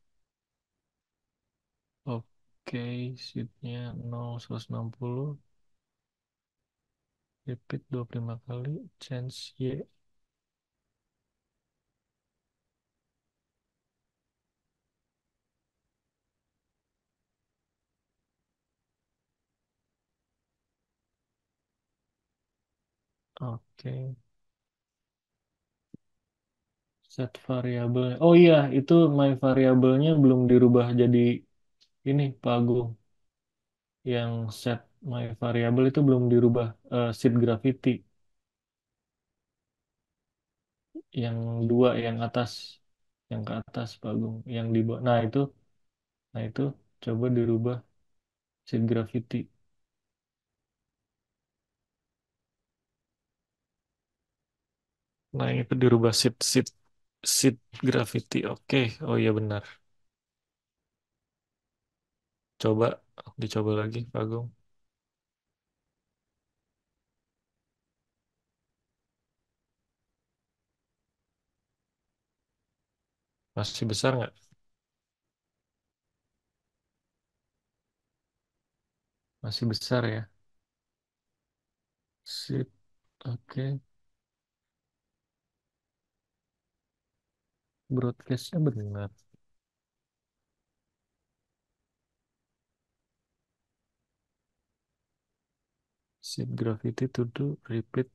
Oke, Sheetnya 0, 160. Repeat 25 kali. Change Y Oke. Set variable. Oh iya, itu my variabelnya belum dirubah jadi ini Pak Agung. Yang set my variable itu belum dirubah uh, seed gravity. Yang dua yang atas, yang ke atas Pak Agung, yang di bawah. Nah itu, nah itu coba dirubah seed gravity. Nah, itu dirubah seed seed seed gravity. Oke, oh iya benar. Coba dicoba lagi, Pak Agung. Masih besar nggak? Masih besar ya. Sip. Oke. broadcastnya benar Seed gravity to do repeat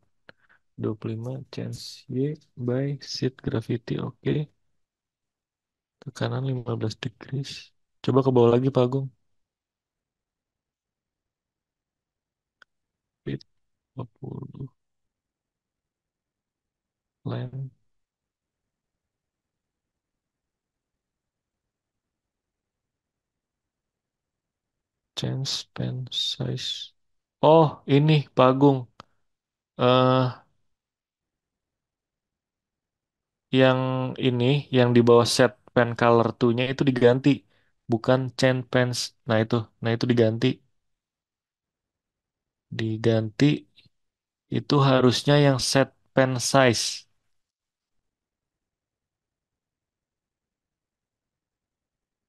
25 chance Y by seed gravity oke okay. tekanan 15 degrees coba ke bawah lagi Pak Agung repeat 20 land change pen size. Oh, ini pagung. Eh yang ini yang di bawah set pen color 2-nya itu diganti, bukan change pens. Nah, itu. Nah, itu diganti. Diganti itu harusnya yang set pen size.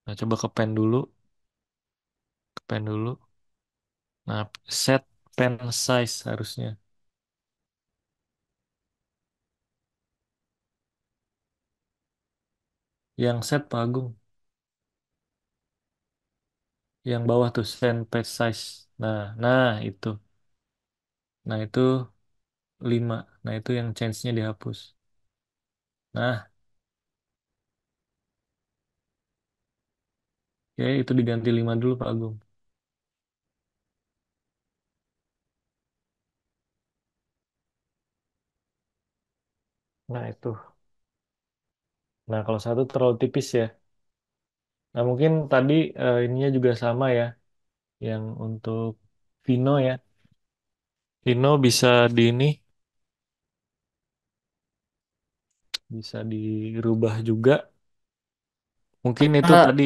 Nah, coba ke pen dulu ke pen dulu nah set pen size harusnya yang set Pak Agung yang bawah tuh set pen size nah nah itu nah itu 5 nah itu yang change-nya dihapus nah Ya, itu diganti lima dulu Pak Agung. Nah, itu. Nah, kalau satu terlalu tipis ya. Nah, mungkin tadi uh, ininya juga sama ya. Yang untuk Vino ya. Vino bisa di ini, bisa dirubah juga. Mungkin itu Ah, tadi.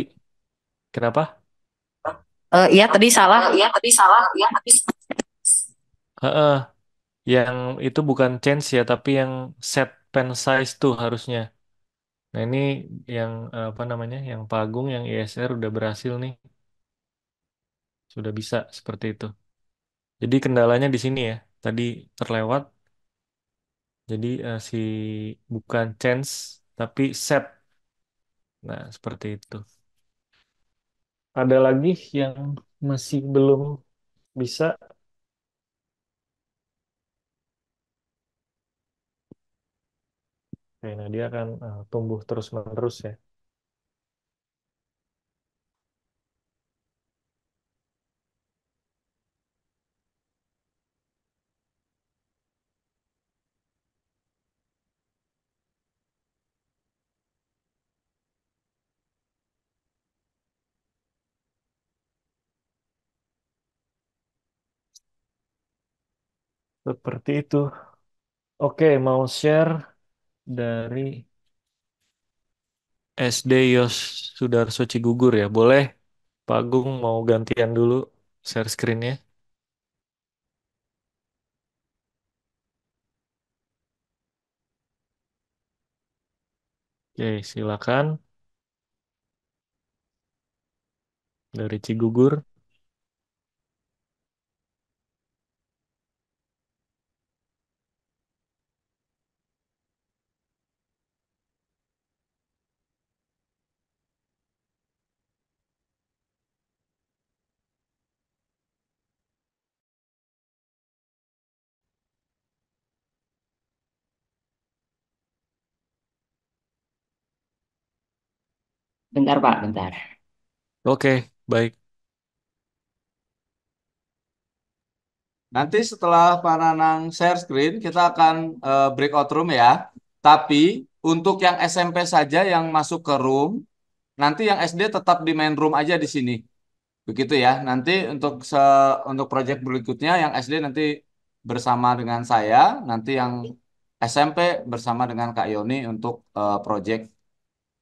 Kenapa? Eh, iya tadi salah. ya iya tadi salah. Iya tadi. Heeh. Yang itu bukan change ya, tapi yang set pen size tuh harusnya. Nah ini yang eh, apa namanya, yang Pagung, yang ISR udah berhasil nih, sudah bisa seperti itu. Jadi kendalanya di sini ya, tadi terlewat. Jadi uh, si bukan change tapi set. Nah seperti itu ada lagi yang masih belum bisa Oke, nah dia akan uh, tumbuh terus-menerus ya Seperti itu. Oke, mau share dari SD Yos Sudarso Cigugur ya. Boleh, Pak Agung mau gantian dulu share screen-nya. Oke, silakan dari Cigugur. Bentar, Pak, bentar. Oke, baik. Nanti setelah Pak Nanang share screen, kita akan uh, eh, breakout room ya. Tapi untuk yang SMP saja yang masuk ke room, nanti yang SD tetap di main room aja di sini. Begitu ya. Nanti untuk se untuk project berikutnya yang SD nanti bersama dengan saya, nanti yang SMP bersama dengan Kak Yoni untuk uh, project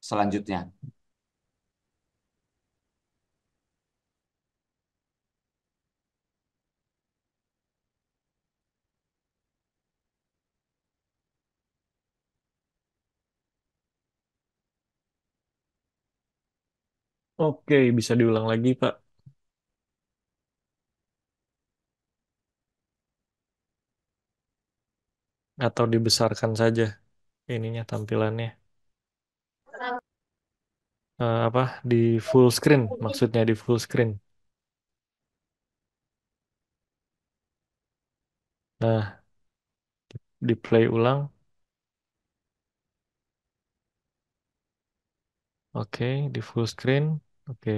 selanjutnya. Oke, bisa diulang lagi, Pak. Atau dibesarkan saja ininya tampilannya. Uh, apa? Di full screen, maksudnya di full screen. Nah, di play ulang. Oke, di full screen. Oke,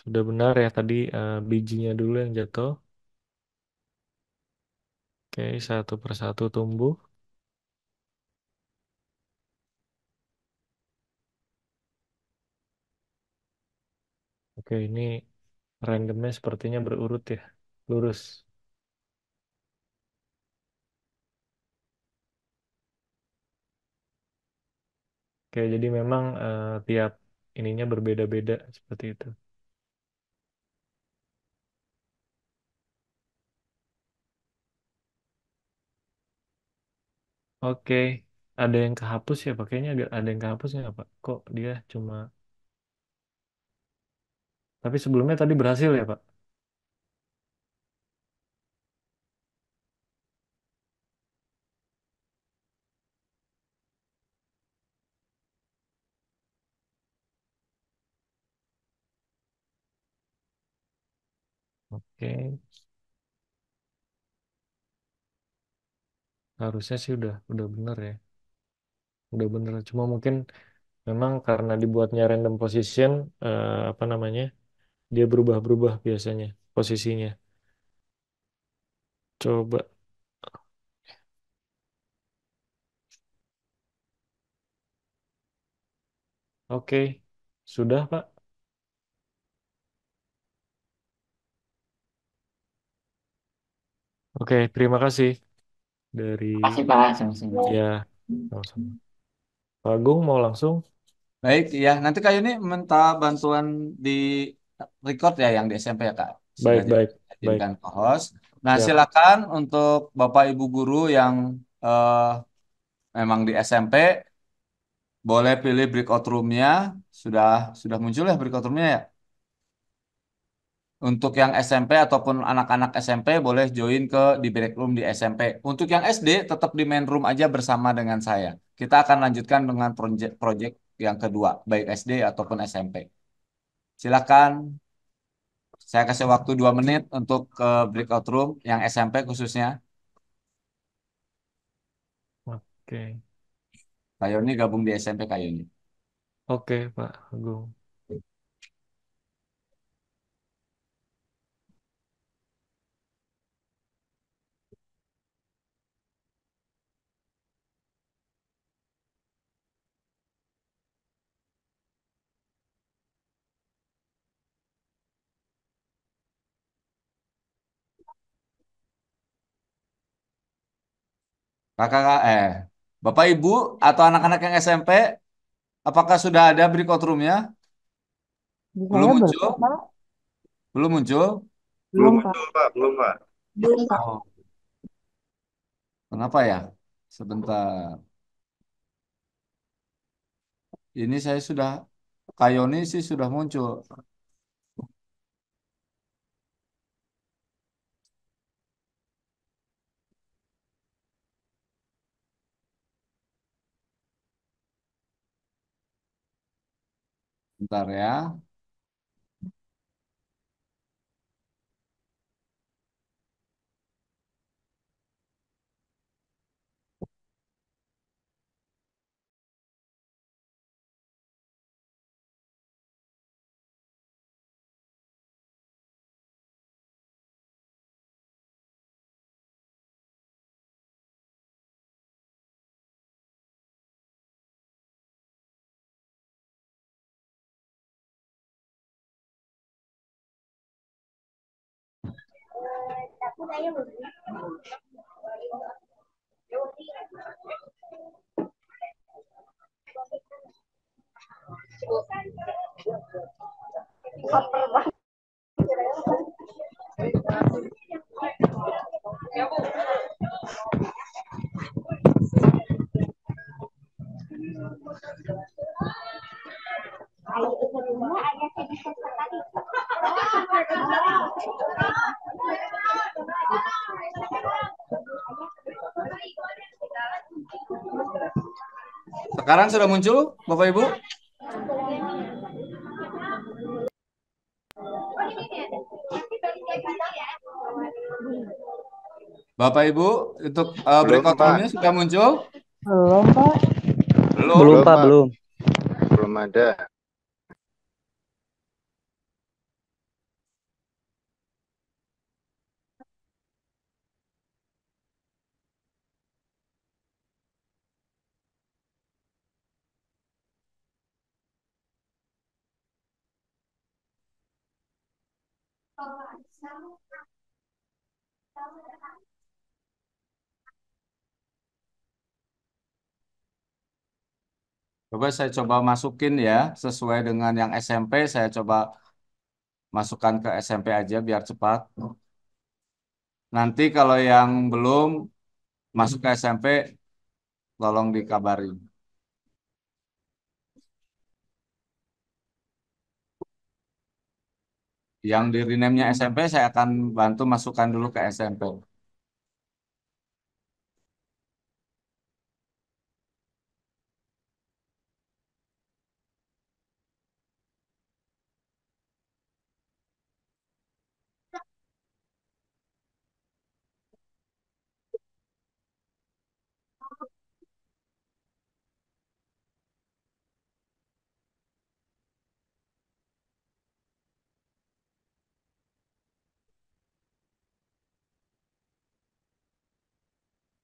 Sudah benar ya tadi uh, bijinya dulu yang jatuh. Oke, satu persatu tumbuh. Oke, ini randomnya sepertinya berurut ya. Lurus. Oke, jadi memang uh, tiap ininya berbeda-beda seperti itu. Oke, ada yang kehapus ya? Pakainya ada, ada yang kehapus ya Pak? Kok dia cuma... Tapi sebelumnya tadi berhasil ya Pak? Oke, harusnya sih udah udah bener ya. Udah bener. Cuma mungkin memang karena dibuatnya random position eh, apa namanya? Dia berubah-berubah biasanya posisinya. Coba Oke, Sudah, Pak. Oke, terima kasih dari kasih Pak, sama-sama. ya sama-sama. Pak Agung mau langsung? Baik, ya nanti Kak Yuni minta bantuan di record ya yang di SMP ya Kak. Baik, Sudah baik, baik. diizinkan host. Nah Siap. silakan untuk Bapak Ibu guru yang eh, memang di SMP boleh pilih breakout roomnya. Sudah sudah muncul ya breakout roomnya ya. Untuk yang SMP ataupun anak-anak SMP boleh join ke di break room di SMP. Untuk yang SD tetap di main room aja bersama dengan saya. Kita akan lanjutkan dengan proyek project yang kedua, baik SD ataupun SMP. Silakan saya kasih waktu dua menit untuk ke eh, breakout room yang SMP khususnya. Oke. Kak Yoni gabung di SMP Kak Yoni. Oke, Pak Agung. kakak eh bapak ibu atau anak-anak yang SMP apakah sudah ada breakout roomnya? belum muncul belum, muncul belum muncul pak belum pak belum pak oh. kenapa ya sebentar ini saya sudah Kayoni sih sudah muncul sebentar ya. Eu vou. Aí, essa bicha Eu vou. Sekarang sudah muncul, Bapak Ibu? Bapak Ibu, untuk uh, breakout sudah muncul? Belum Pak. Belum, belum Pak, belum. Belum ada. Coba saya coba masukin ya, sesuai dengan yang SMP, saya coba masukkan ke SMP aja biar cepat. Nanti kalau yang belum masuk ke SMP, tolong dikabari Yang di rename-nya SMP, saya akan bantu masukkan dulu ke SMP.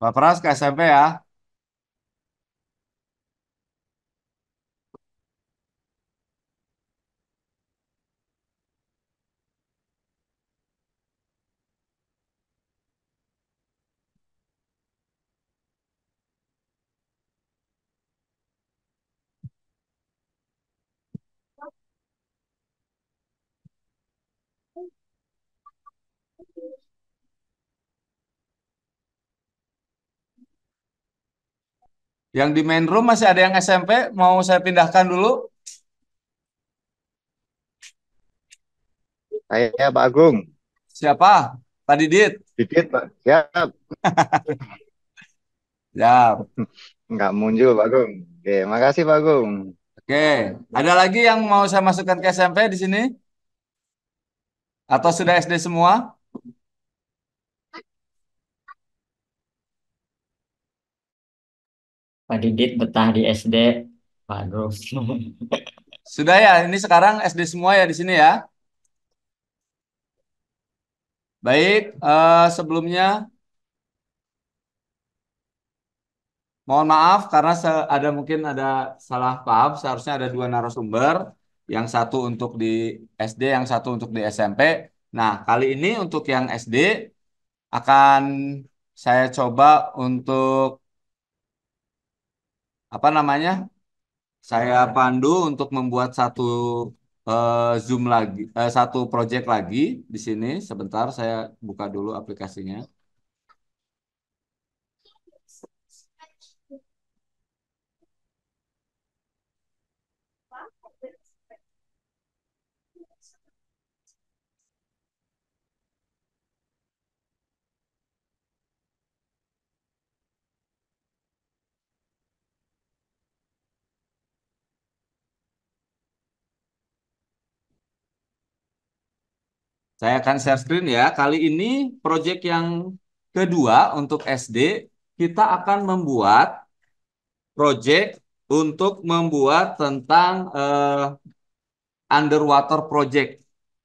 Pak Pras ke SMP ya. Yang di main room masih ada yang SMP, mau saya pindahkan dulu? Saya Pak Agung. Siapa? Pak Didit. Didit Pak. Siap. [LAUGHS] Siap. Enggak muncul Pak Agung. Oke, makasih Pak Agung. Oke, ada lagi yang mau saya masukkan ke SMP di sini? Atau sudah SD semua? Pak Didit betah di SD. pak Bagus. [LAUGHS] Sudah ya, ini sekarang SD semua ya di sini ya. Baik, uh, sebelumnya mohon maaf karena ada mungkin ada salah paham. Seharusnya ada dua narasumber, yang satu untuk di SD, yang satu untuk di SMP. Nah, kali ini untuk yang SD akan saya coba untuk apa namanya saya iya. pandu untuk membuat satu uh, zoom lagi uh, satu project lagi di sini sebentar saya buka dulu aplikasinya Saya akan share screen ya. Kali ini project yang kedua untuk SD, kita akan membuat project untuk membuat tentang uh, underwater project.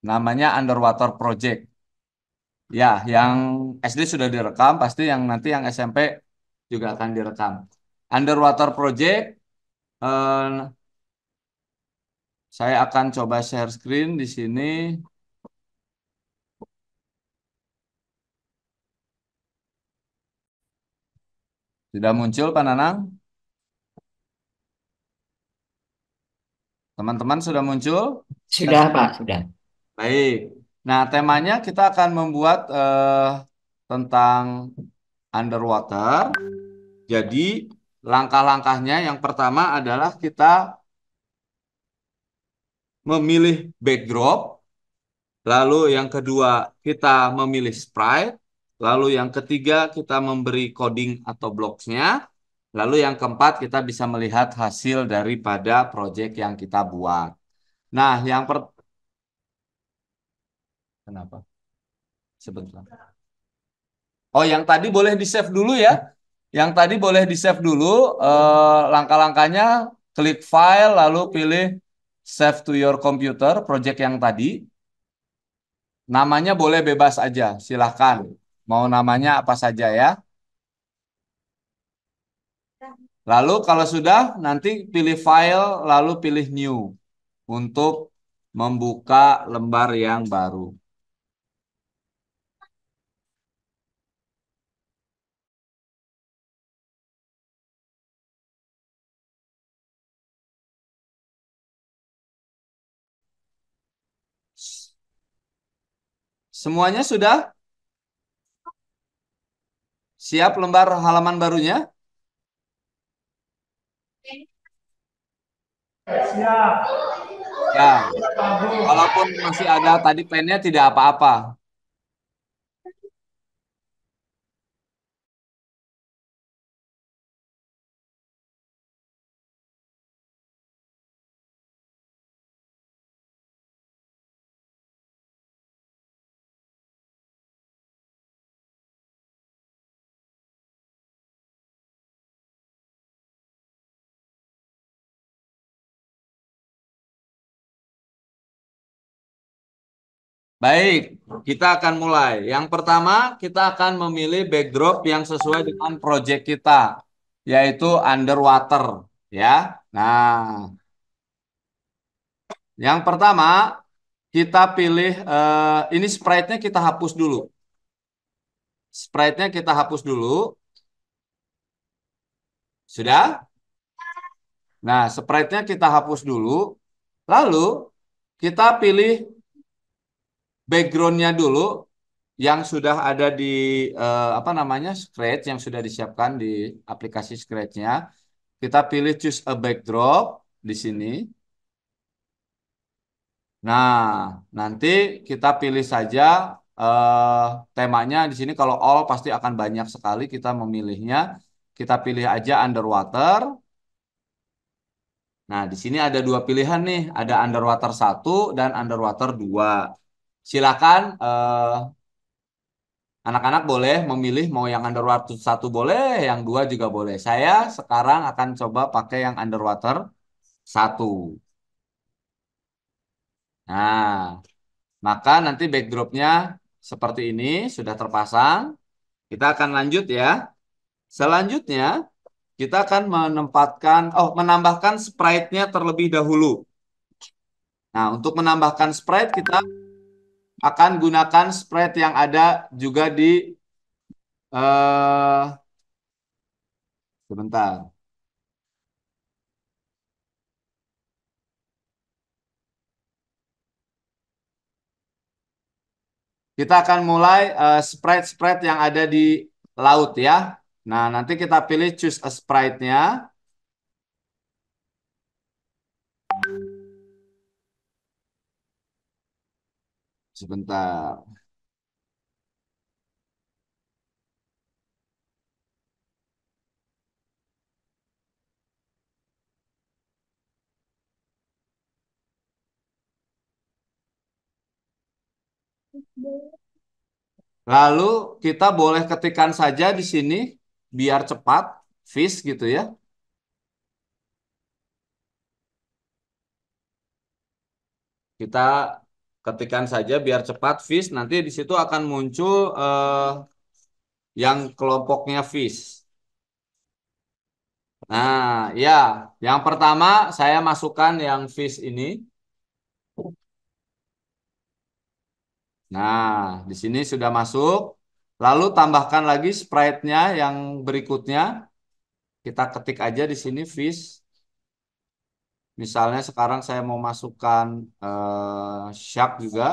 Namanya underwater project. Ya, yang SD sudah direkam, pasti yang nanti yang SMP juga akan direkam. Underwater project uh, saya akan coba share screen di sini. Sudah muncul Pak Nanang? Teman-teman sudah muncul? Sudah Pak, sudah. Baik. Nah, temanya kita akan membuat eh, tentang underwater. Jadi, langkah-langkahnya yang pertama adalah kita memilih backdrop. Lalu yang kedua, kita memilih sprite. Lalu yang ketiga kita memberi coding atau blocks Lalu yang keempat kita bisa melihat hasil daripada project yang kita buat. Nah, yang per Kenapa? Sebentar. Oh, yang tadi boleh di-save dulu ya. Yang tadi boleh di-save dulu eh, langkah-langkahnya klik file lalu pilih save to your computer project yang tadi. Namanya boleh bebas aja, silahkan. Mau namanya apa saja ya. Lalu kalau sudah nanti pilih file lalu pilih new untuk membuka lembar yang baru. Semuanya sudah? Siap lembar halaman barunya? Siap. Ya, walaupun masih ada tadi pennya tidak apa-apa. Baik, kita akan mulai. Yang pertama, kita akan memilih backdrop yang sesuai dengan project kita, yaitu underwater, ya. Nah, yang pertama kita pilih eh, ini sprite-nya kita hapus dulu. Sprite-nya kita hapus dulu. Sudah? Nah, sprite-nya kita hapus dulu. Lalu kita pilih backgroundnya dulu yang sudah ada di uh, apa namanya Scratch yang sudah disiapkan di aplikasi scratchnya Kita pilih choose a backdrop di sini. Nah, nanti kita pilih saja uh, temanya di sini kalau all pasti akan banyak sekali kita memilihnya. Kita pilih aja underwater. Nah, di sini ada dua pilihan nih, ada underwater 1 dan underwater 2 silakan anak eh, Anak-anak boleh memilih mau yang underwater satu boleh, yang dua juga boleh. Saya sekarang akan coba pakai yang underwater satu. Nah, maka nanti backdropnya seperti ini sudah terpasang. Kita akan lanjut ya. Selanjutnya kita akan menempatkan, oh menambahkan sprite-nya terlebih dahulu. Nah, untuk menambahkan sprite kita akan gunakan spread yang ada juga di uh, sebentar. Kita akan mulai eh, spread-spread uh, yang ada di laut ya. Nah, nanti kita pilih choose a sprite-nya. Sebentar. Lalu kita boleh ketikkan saja di sini biar cepat, fish gitu ya. Kita ketikan saja biar cepat fish nanti di situ akan muncul uh, yang kelompoknya fish. Nah, ya, yang pertama saya masukkan yang fish ini. Nah, di sini sudah masuk. Lalu tambahkan lagi sprite-nya yang berikutnya. Kita ketik aja di sini fish. Misalnya sekarang saya mau masukkan uh, sharp juga.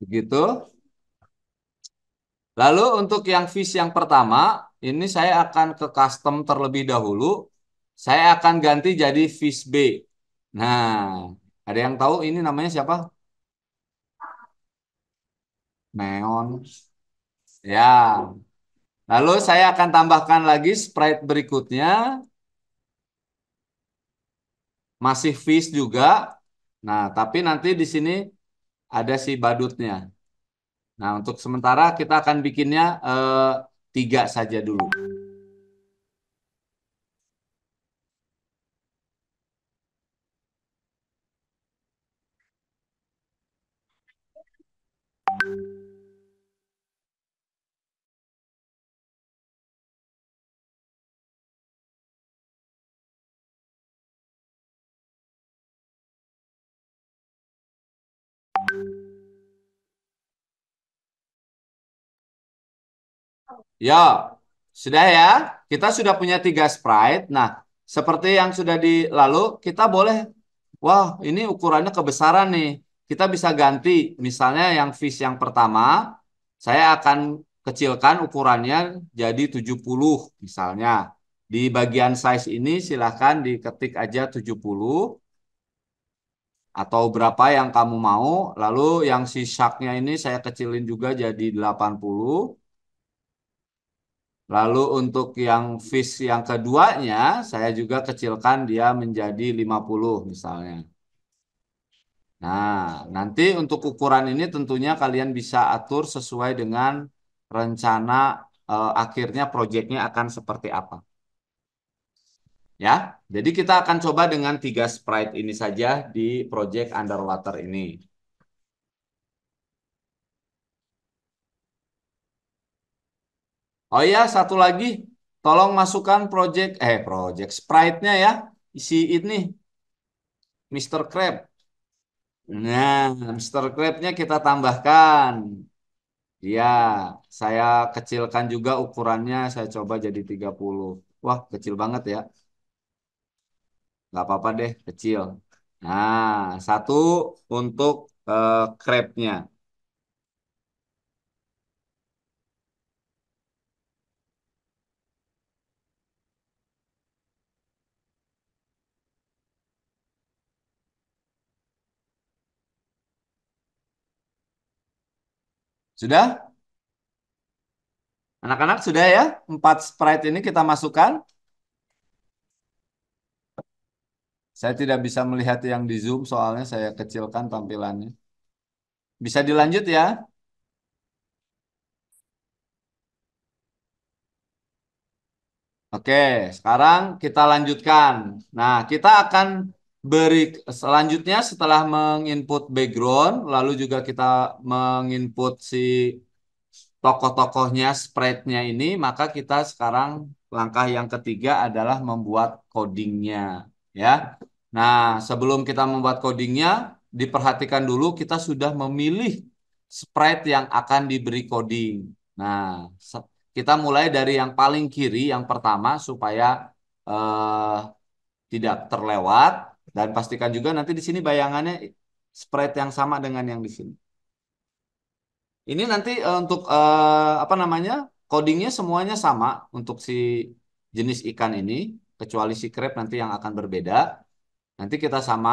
Begitu. Lalu untuk yang fish yang pertama, ini saya akan ke custom terlebih dahulu. Saya akan ganti jadi fish B. Nah, ada yang tahu ini namanya siapa? neon. Ya. Lalu saya akan tambahkan lagi sprite berikutnya. Masih fish juga. Nah, tapi nanti di sini ada si badutnya. Nah, untuk sementara kita akan bikinnya eh, tiga saja dulu. Ya, sudah ya. Kita sudah punya tiga sprite. Nah, seperti yang sudah di lalu, kita boleh, wah ini ukurannya kebesaran nih. Kita bisa ganti, misalnya yang fish yang pertama, saya akan kecilkan ukurannya jadi 70 misalnya. Di bagian size ini silahkan diketik aja 70 atau berapa yang kamu mau. Lalu yang si ini saya kecilin juga jadi 80. Lalu untuk yang fish yang keduanya, saya juga kecilkan dia menjadi 50 misalnya. Nah, nanti untuk ukuran ini tentunya kalian bisa atur sesuai dengan rencana eh, akhirnya proyeknya akan seperti apa. Ya, jadi kita akan coba dengan tiga sprite ini saja di project underwater ini. Oh iya, satu lagi, tolong masukkan project eh project sprite-nya ya. Isi ini Mr. Crab. Nah, Mr. Crab-nya kita tambahkan. Ya saya kecilkan juga ukurannya, saya coba jadi 30. Wah, kecil banget ya. Gak apa-apa deh, kecil. Nah, satu untuk uh, crab-nya. Sudah? Anak-anak sudah ya? Empat sprite ini kita masukkan. Saya tidak bisa melihat yang di zoom soalnya saya kecilkan tampilannya. Bisa dilanjut ya? Oke, sekarang kita lanjutkan. Nah, kita akan Berik selanjutnya setelah menginput background, lalu juga kita menginput si tokoh-tokohnya, spreadnya ini, maka kita sekarang langkah yang ketiga adalah membuat codingnya, ya. Nah, sebelum kita membuat codingnya, diperhatikan dulu kita sudah memilih spread yang akan diberi coding. Nah, kita mulai dari yang paling kiri, yang pertama supaya eh, tidak terlewat. Dan pastikan juga nanti di sini bayangannya spread yang sama dengan yang di sini. Ini nanti uh, untuk uh, apa namanya? codingnya semuanya sama untuk si jenis ikan ini kecuali si crab nanti yang akan berbeda. Nanti kita sama.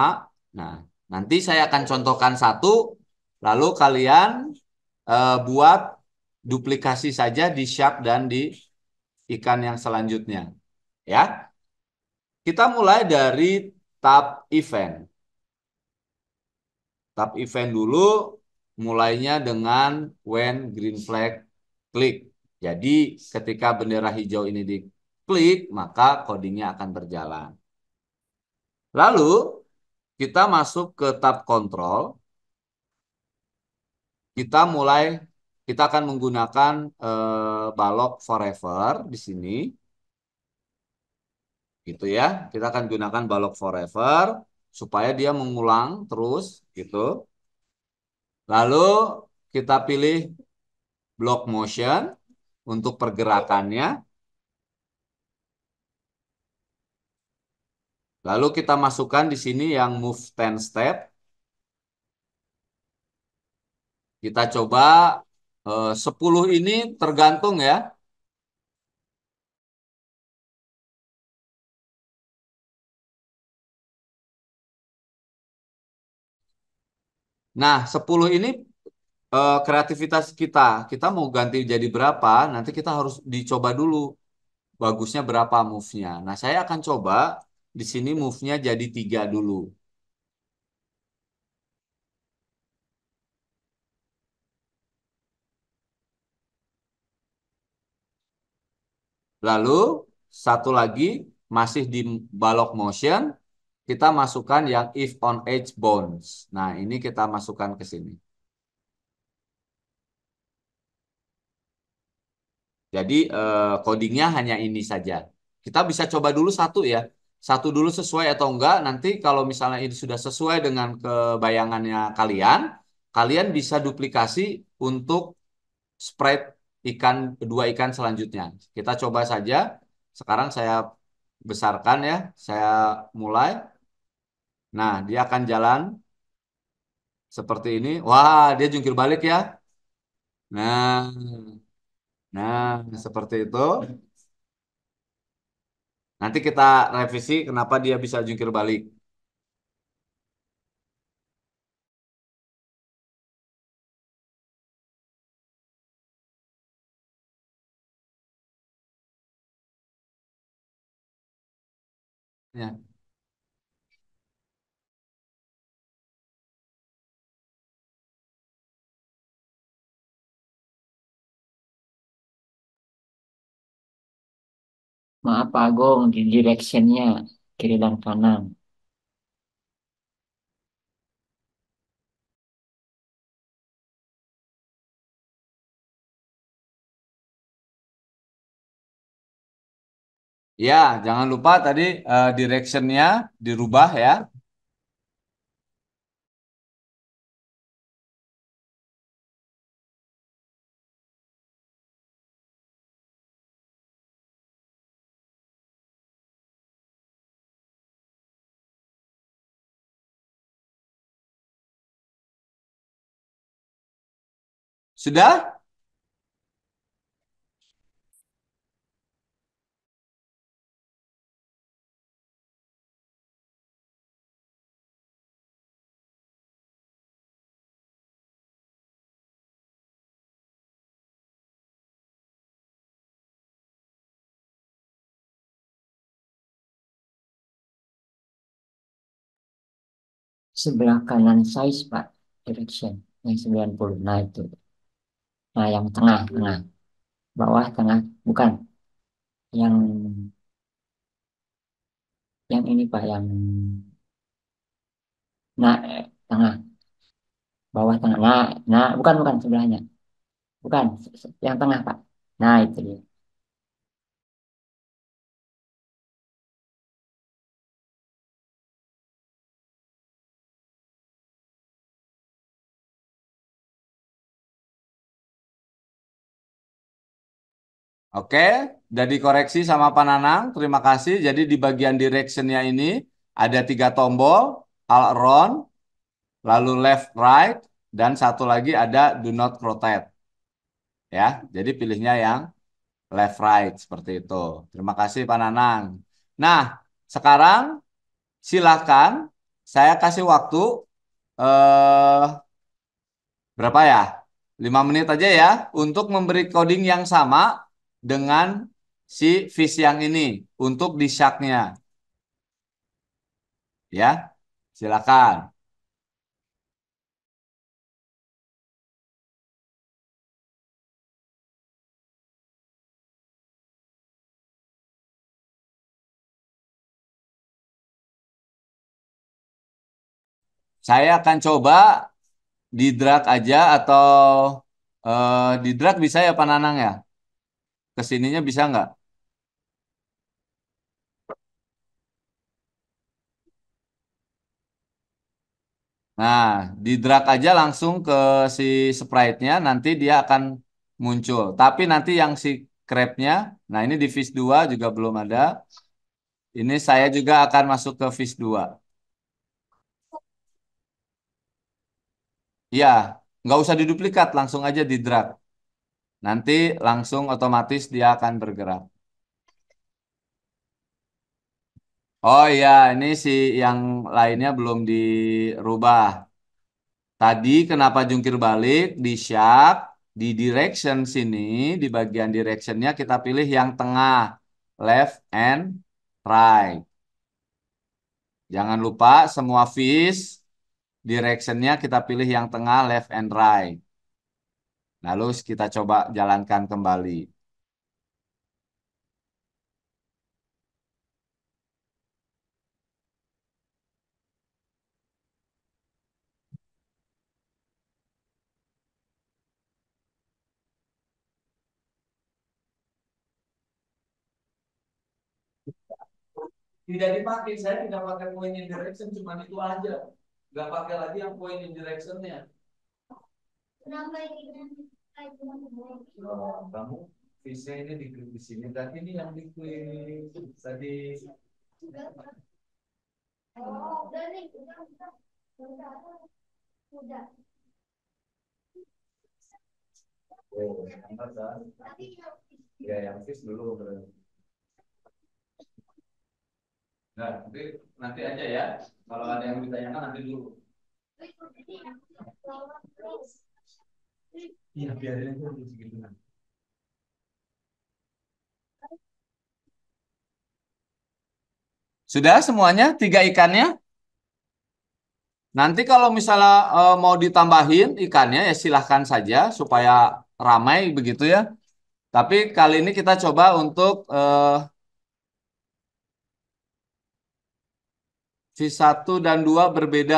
Nah, nanti saya akan contohkan satu lalu kalian uh, buat duplikasi saja di shark dan di ikan yang selanjutnya. Ya. Kita mulai dari tab event. Tab event dulu mulainya dengan when green flag klik. Jadi ketika bendera hijau ini diklik, maka codingnya akan berjalan. Lalu kita masuk ke tab control. Kita mulai, kita akan menggunakan eh, balok forever di sini gitu ya. Kita akan gunakan balok forever supaya dia mengulang terus gitu. Lalu kita pilih block motion untuk pergerakannya. Lalu kita masukkan di sini yang move 10 step. Kita coba eh, 10 ini tergantung ya. Nah, 10 ini eh, kreativitas kita. Kita mau ganti jadi berapa, nanti kita harus dicoba dulu. Bagusnya berapa move-nya. Nah, saya akan coba di sini move-nya jadi tiga dulu. Lalu, satu lagi masih di balok motion kita masukkan yang if on edge bonds. Nah, ini kita masukkan ke sini. Jadi eh, codingnya hanya ini saja. Kita bisa coba dulu satu ya. Satu dulu sesuai atau enggak. Nanti kalau misalnya ini sudah sesuai dengan kebayangannya kalian, kalian bisa duplikasi untuk spread ikan kedua ikan selanjutnya. Kita coba saja. Sekarang saya besarkan ya. Saya mulai. Nah, dia akan jalan seperti ini. Wah, dia jungkir balik ya. Nah, nah seperti itu. Nanti kita revisi kenapa dia bisa jungkir balik. Ya. Maaf Pak Agung, directionnya kiri dan kanan. Ya, jangan lupa tadi uh, directionnya dirubah ya. Sudah? sebelah kanan size Pak, direction yang 90. Nah itu nah yang tengah tengah bawah tengah bukan yang yang ini pak yang nah eh, tengah bawah tengah nah nah bukan bukan sebelahnya bukan yang tengah pak nah itu dia Oke, sudah dikoreksi sama Pak Nanang. Terima kasih. Jadi di bagian directionnya ini ada tiga tombol, all around, lalu left, right, dan satu lagi ada do not rotate. Ya, jadi pilihnya yang left, right seperti itu. Terima kasih Pak Nanang. Nah, sekarang silakan saya kasih waktu eh, berapa ya? 5 menit aja ya untuk memberi coding yang sama dengan si fish yang ini untuk di sharknya. Ya, silakan. Saya akan coba di drag aja atau uh, di drag bisa ya Pak Nanang ya? kesininya bisa nggak? Nah, di drag aja langsung ke si sprite-nya, nanti dia akan muncul. Tapi nanti yang si crab-nya, nah ini di fish 2 juga belum ada. Ini saya juga akan masuk ke fish 2. Ya, nggak usah diduplikat, langsung aja di drag. Nanti langsung otomatis dia akan bergerak. Oh iya, ini si yang lainnya belum dirubah. Tadi kenapa jungkir balik di sharp, di direction sini, di bagian directionnya kita pilih yang tengah, left and right. Jangan lupa semua fish directionnya kita pilih yang tengah, left and right. Lalu kita coba jalankan kembali. tidak dipakai saya tidak pakai point direction cuma itu aja nggak pakai lagi yang point direction-nya kamu visa ini di, di sini tadi ini yang di tadi. Oh, udah nih, udah, udah, udah, udah. Oh, angkat Ya, yang fish dulu berarti. Nah, nanti, nanti aja ya. Kalau ada yang ditanyakan nanti dulu. Iya, biarin aja segitu Sudah semuanya tiga ikannya? Nanti kalau misalnya e, mau ditambahin ikannya ya silahkan saja supaya ramai begitu ya. Tapi kali ini kita coba untuk e, eh, V1 dan 2 berbeda.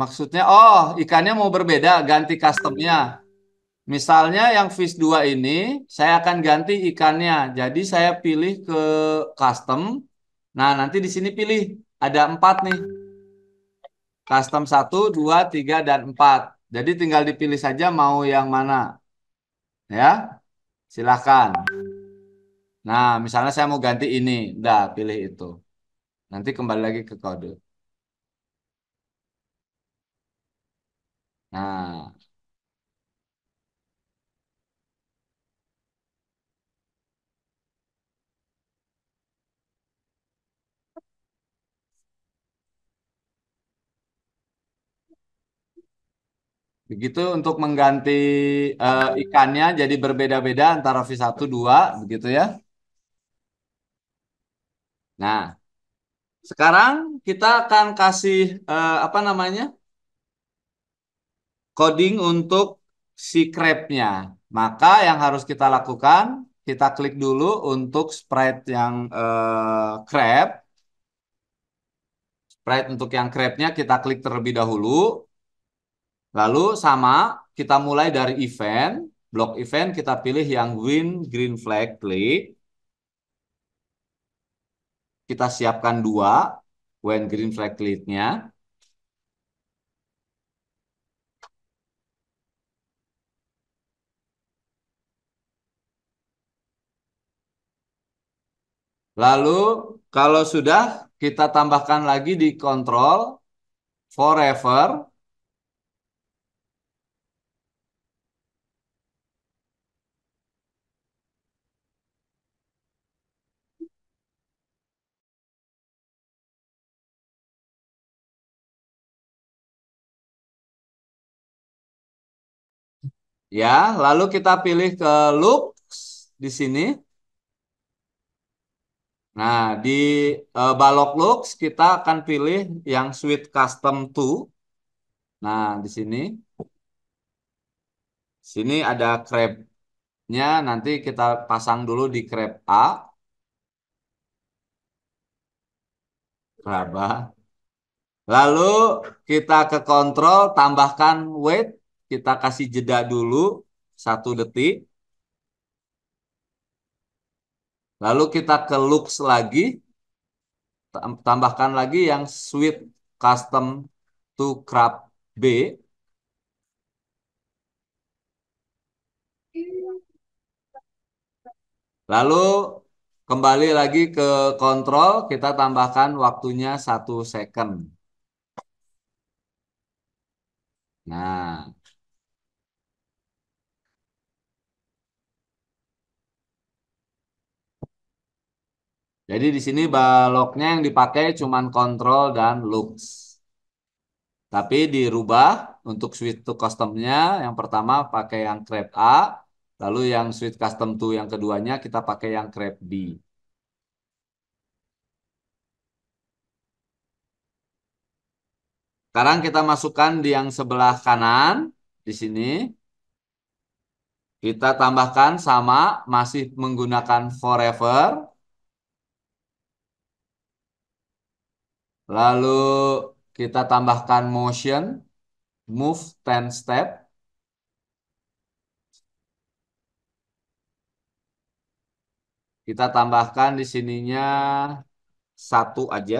Maksudnya, oh ikannya mau berbeda, ganti customnya. Misalnya yang fish 2 ini, saya akan ganti ikannya. Jadi saya pilih ke custom. Nah, nanti di sini pilih. Ada empat nih. Custom 1, 2, 3, dan 4. Jadi tinggal dipilih saja mau yang mana. Ya, silahkan. Nah, misalnya saya mau ganti ini. Nah, pilih itu. Nanti kembali lagi ke kode. Nah, Begitu untuk mengganti uh, ikannya jadi berbeda-beda antara V1, 2, begitu ya. Nah, sekarang kita akan kasih uh, apa namanya? coding untuk si crabnya. Maka yang harus kita lakukan, kita klik dulu untuk sprite yang uh, crab. Sprite untuk yang crabnya kita klik terlebih dahulu. Lalu sama, kita mulai dari event. Blok event kita pilih yang win green flag klik. Kita siapkan dua when green flag lead-nya. Lalu kalau sudah kita tambahkan lagi di control forever Ya, lalu kita pilih ke looks di sini. Nah, di uh, balok looks kita akan pilih yang Sweet custom to. Nah, di sini. Sini ada crab-nya, nanti kita pasang dulu di crab A. Raba. Lalu kita ke kontrol, tambahkan weight kita kasih jeda dulu satu detik. Lalu kita ke looks lagi. Tambahkan lagi yang sweet custom to crab B. Lalu kembali lagi ke kontrol, kita tambahkan waktunya satu second. Nah, Jadi di sini baloknya yang dipakai cuma kontrol dan lux. Tapi dirubah untuk switch to customnya yang pertama pakai yang crepe A, lalu yang switch custom to yang keduanya kita pakai yang crepe B. Sekarang kita masukkan di yang sebelah kanan di sini. Kita tambahkan sama masih menggunakan forever Lalu kita tambahkan motion, move 10 step. Kita tambahkan di sininya satu aja.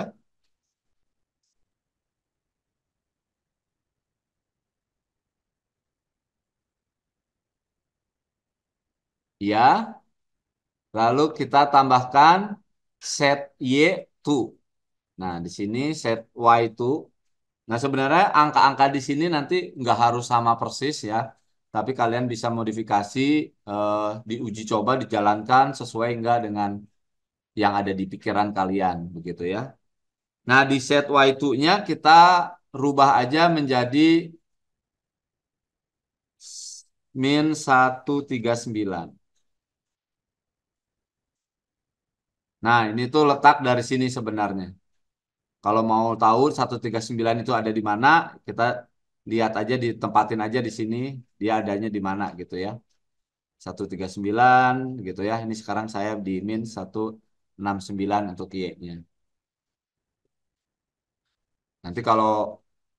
Ya. Lalu kita tambahkan set Y2. Nah, di sini set Y2. Nah, sebenarnya angka-angka di sini nanti nggak harus sama persis ya. Tapi kalian bisa modifikasi, eh, diuji coba, dijalankan sesuai nggak dengan yang ada di pikiran kalian. Begitu ya. Nah, di set Y2-nya kita rubah aja menjadi min 139. Nah, ini tuh letak dari sini sebenarnya. Kalau mau tahu 139 itu ada di mana, kita lihat aja ditempatin aja di sini dia adanya di mana gitu ya. 139 gitu ya. Ini sekarang saya di min 169 untuk Y-nya. Nanti kalau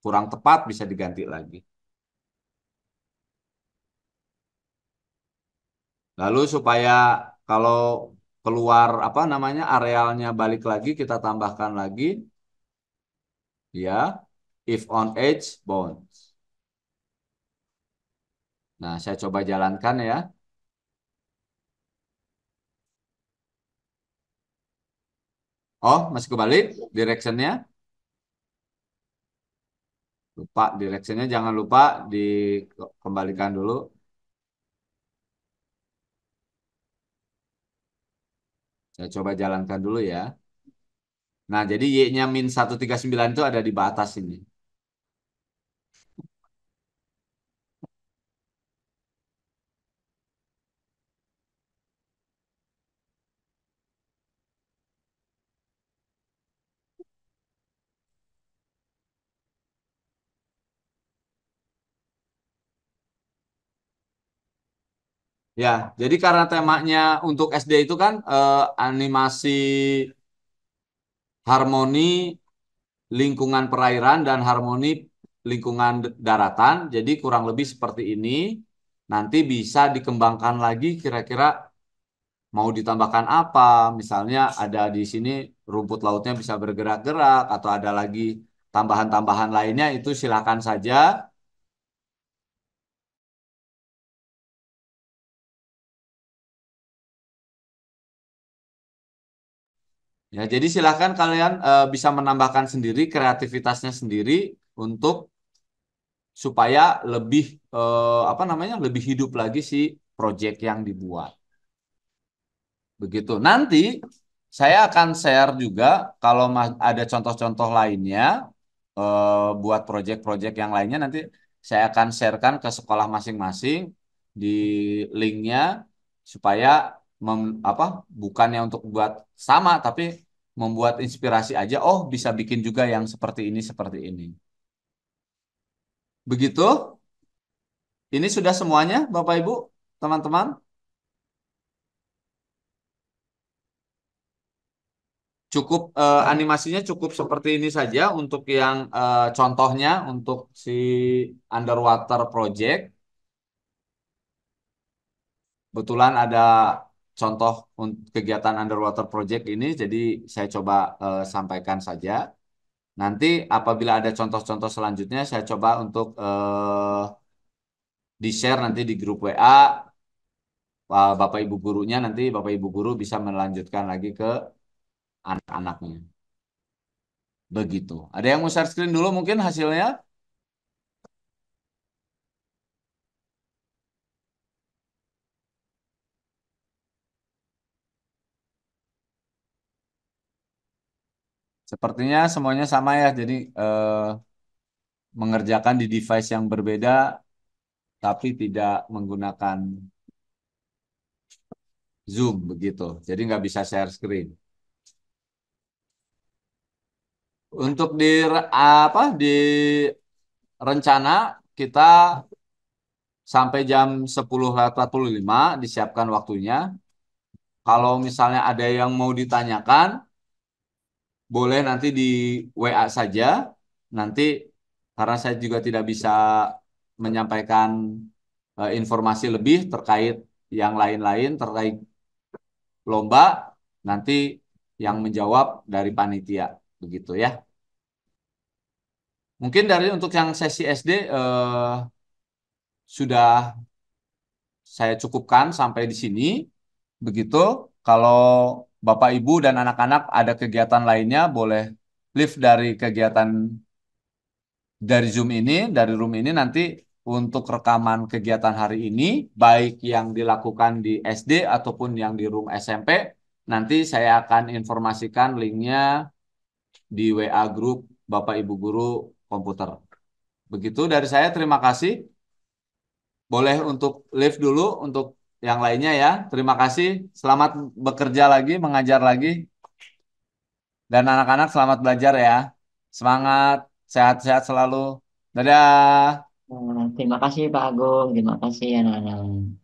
kurang tepat bisa diganti lagi. Lalu supaya kalau keluar apa namanya arealnya balik lagi kita tambahkan lagi ya if on edge bounds. Nah, saya coba jalankan ya. Oh, masih kebalik directionnya. Lupa directionnya, jangan lupa dikembalikan dulu. Saya coba jalankan dulu ya. Nah, jadi Y-nya min 139 itu ada di batas ini. Ya, jadi karena temanya untuk SD itu kan eh, animasi harmoni lingkungan perairan dan harmoni lingkungan daratan. Jadi kurang lebih seperti ini. Nanti bisa dikembangkan lagi kira-kira mau ditambahkan apa. Misalnya ada di sini rumput lautnya bisa bergerak-gerak atau ada lagi tambahan-tambahan lainnya itu silakan saja Ya, jadi silahkan kalian uh, bisa menambahkan sendiri kreativitasnya sendiri untuk supaya lebih uh, apa namanya lebih hidup lagi si project yang dibuat. Begitu. Nanti saya akan share juga kalau ada contoh-contoh lainnya uh, buat project-project yang lainnya nanti saya akan sharekan ke sekolah masing-masing di linknya supaya mem, apa bukannya untuk buat sama tapi membuat inspirasi aja oh bisa bikin juga yang seperti ini seperti ini begitu ini sudah semuanya Bapak Ibu teman-teman cukup eh, animasinya cukup seperti ini saja untuk yang eh, contohnya untuk si underwater project kebetulan ada contoh kegiatan underwater project ini jadi saya coba uh, sampaikan saja. Nanti apabila ada contoh-contoh selanjutnya saya coba untuk uh, di-share nanti di grup WA Bapak Ibu gurunya nanti Bapak Ibu guru bisa melanjutkan lagi ke anak-anaknya. Begitu. Ada yang mau share screen dulu mungkin hasilnya? Sepertinya semuanya sama ya. Jadi eh, mengerjakan di device yang berbeda tapi tidak menggunakan Zoom begitu. Jadi nggak bisa share screen. Untuk di apa di rencana kita sampai jam 10.45 disiapkan waktunya. Kalau misalnya ada yang mau ditanyakan, boleh nanti di WA saja. Nanti karena saya juga tidak bisa menyampaikan uh, informasi lebih terkait yang lain-lain terkait lomba nanti yang menjawab dari panitia begitu ya. Mungkin dari untuk yang sesi SD eh, sudah saya cukupkan sampai di sini begitu. Kalau Bapak Ibu dan anak-anak ada kegiatan lainnya boleh lift dari kegiatan dari Zoom ini, dari room ini nanti untuk rekaman kegiatan hari ini baik yang dilakukan di SD ataupun yang di room SMP nanti saya akan informasikan linknya di WA grup Bapak Ibu Guru Komputer. Begitu dari saya, terima kasih. Boleh untuk live dulu untuk yang lainnya ya. Terima kasih. Selamat bekerja lagi, mengajar lagi. Dan anak-anak selamat belajar ya. Semangat, sehat-sehat selalu. Dadah. Hmm, terima kasih Pak Agung, terima kasih anak-anak.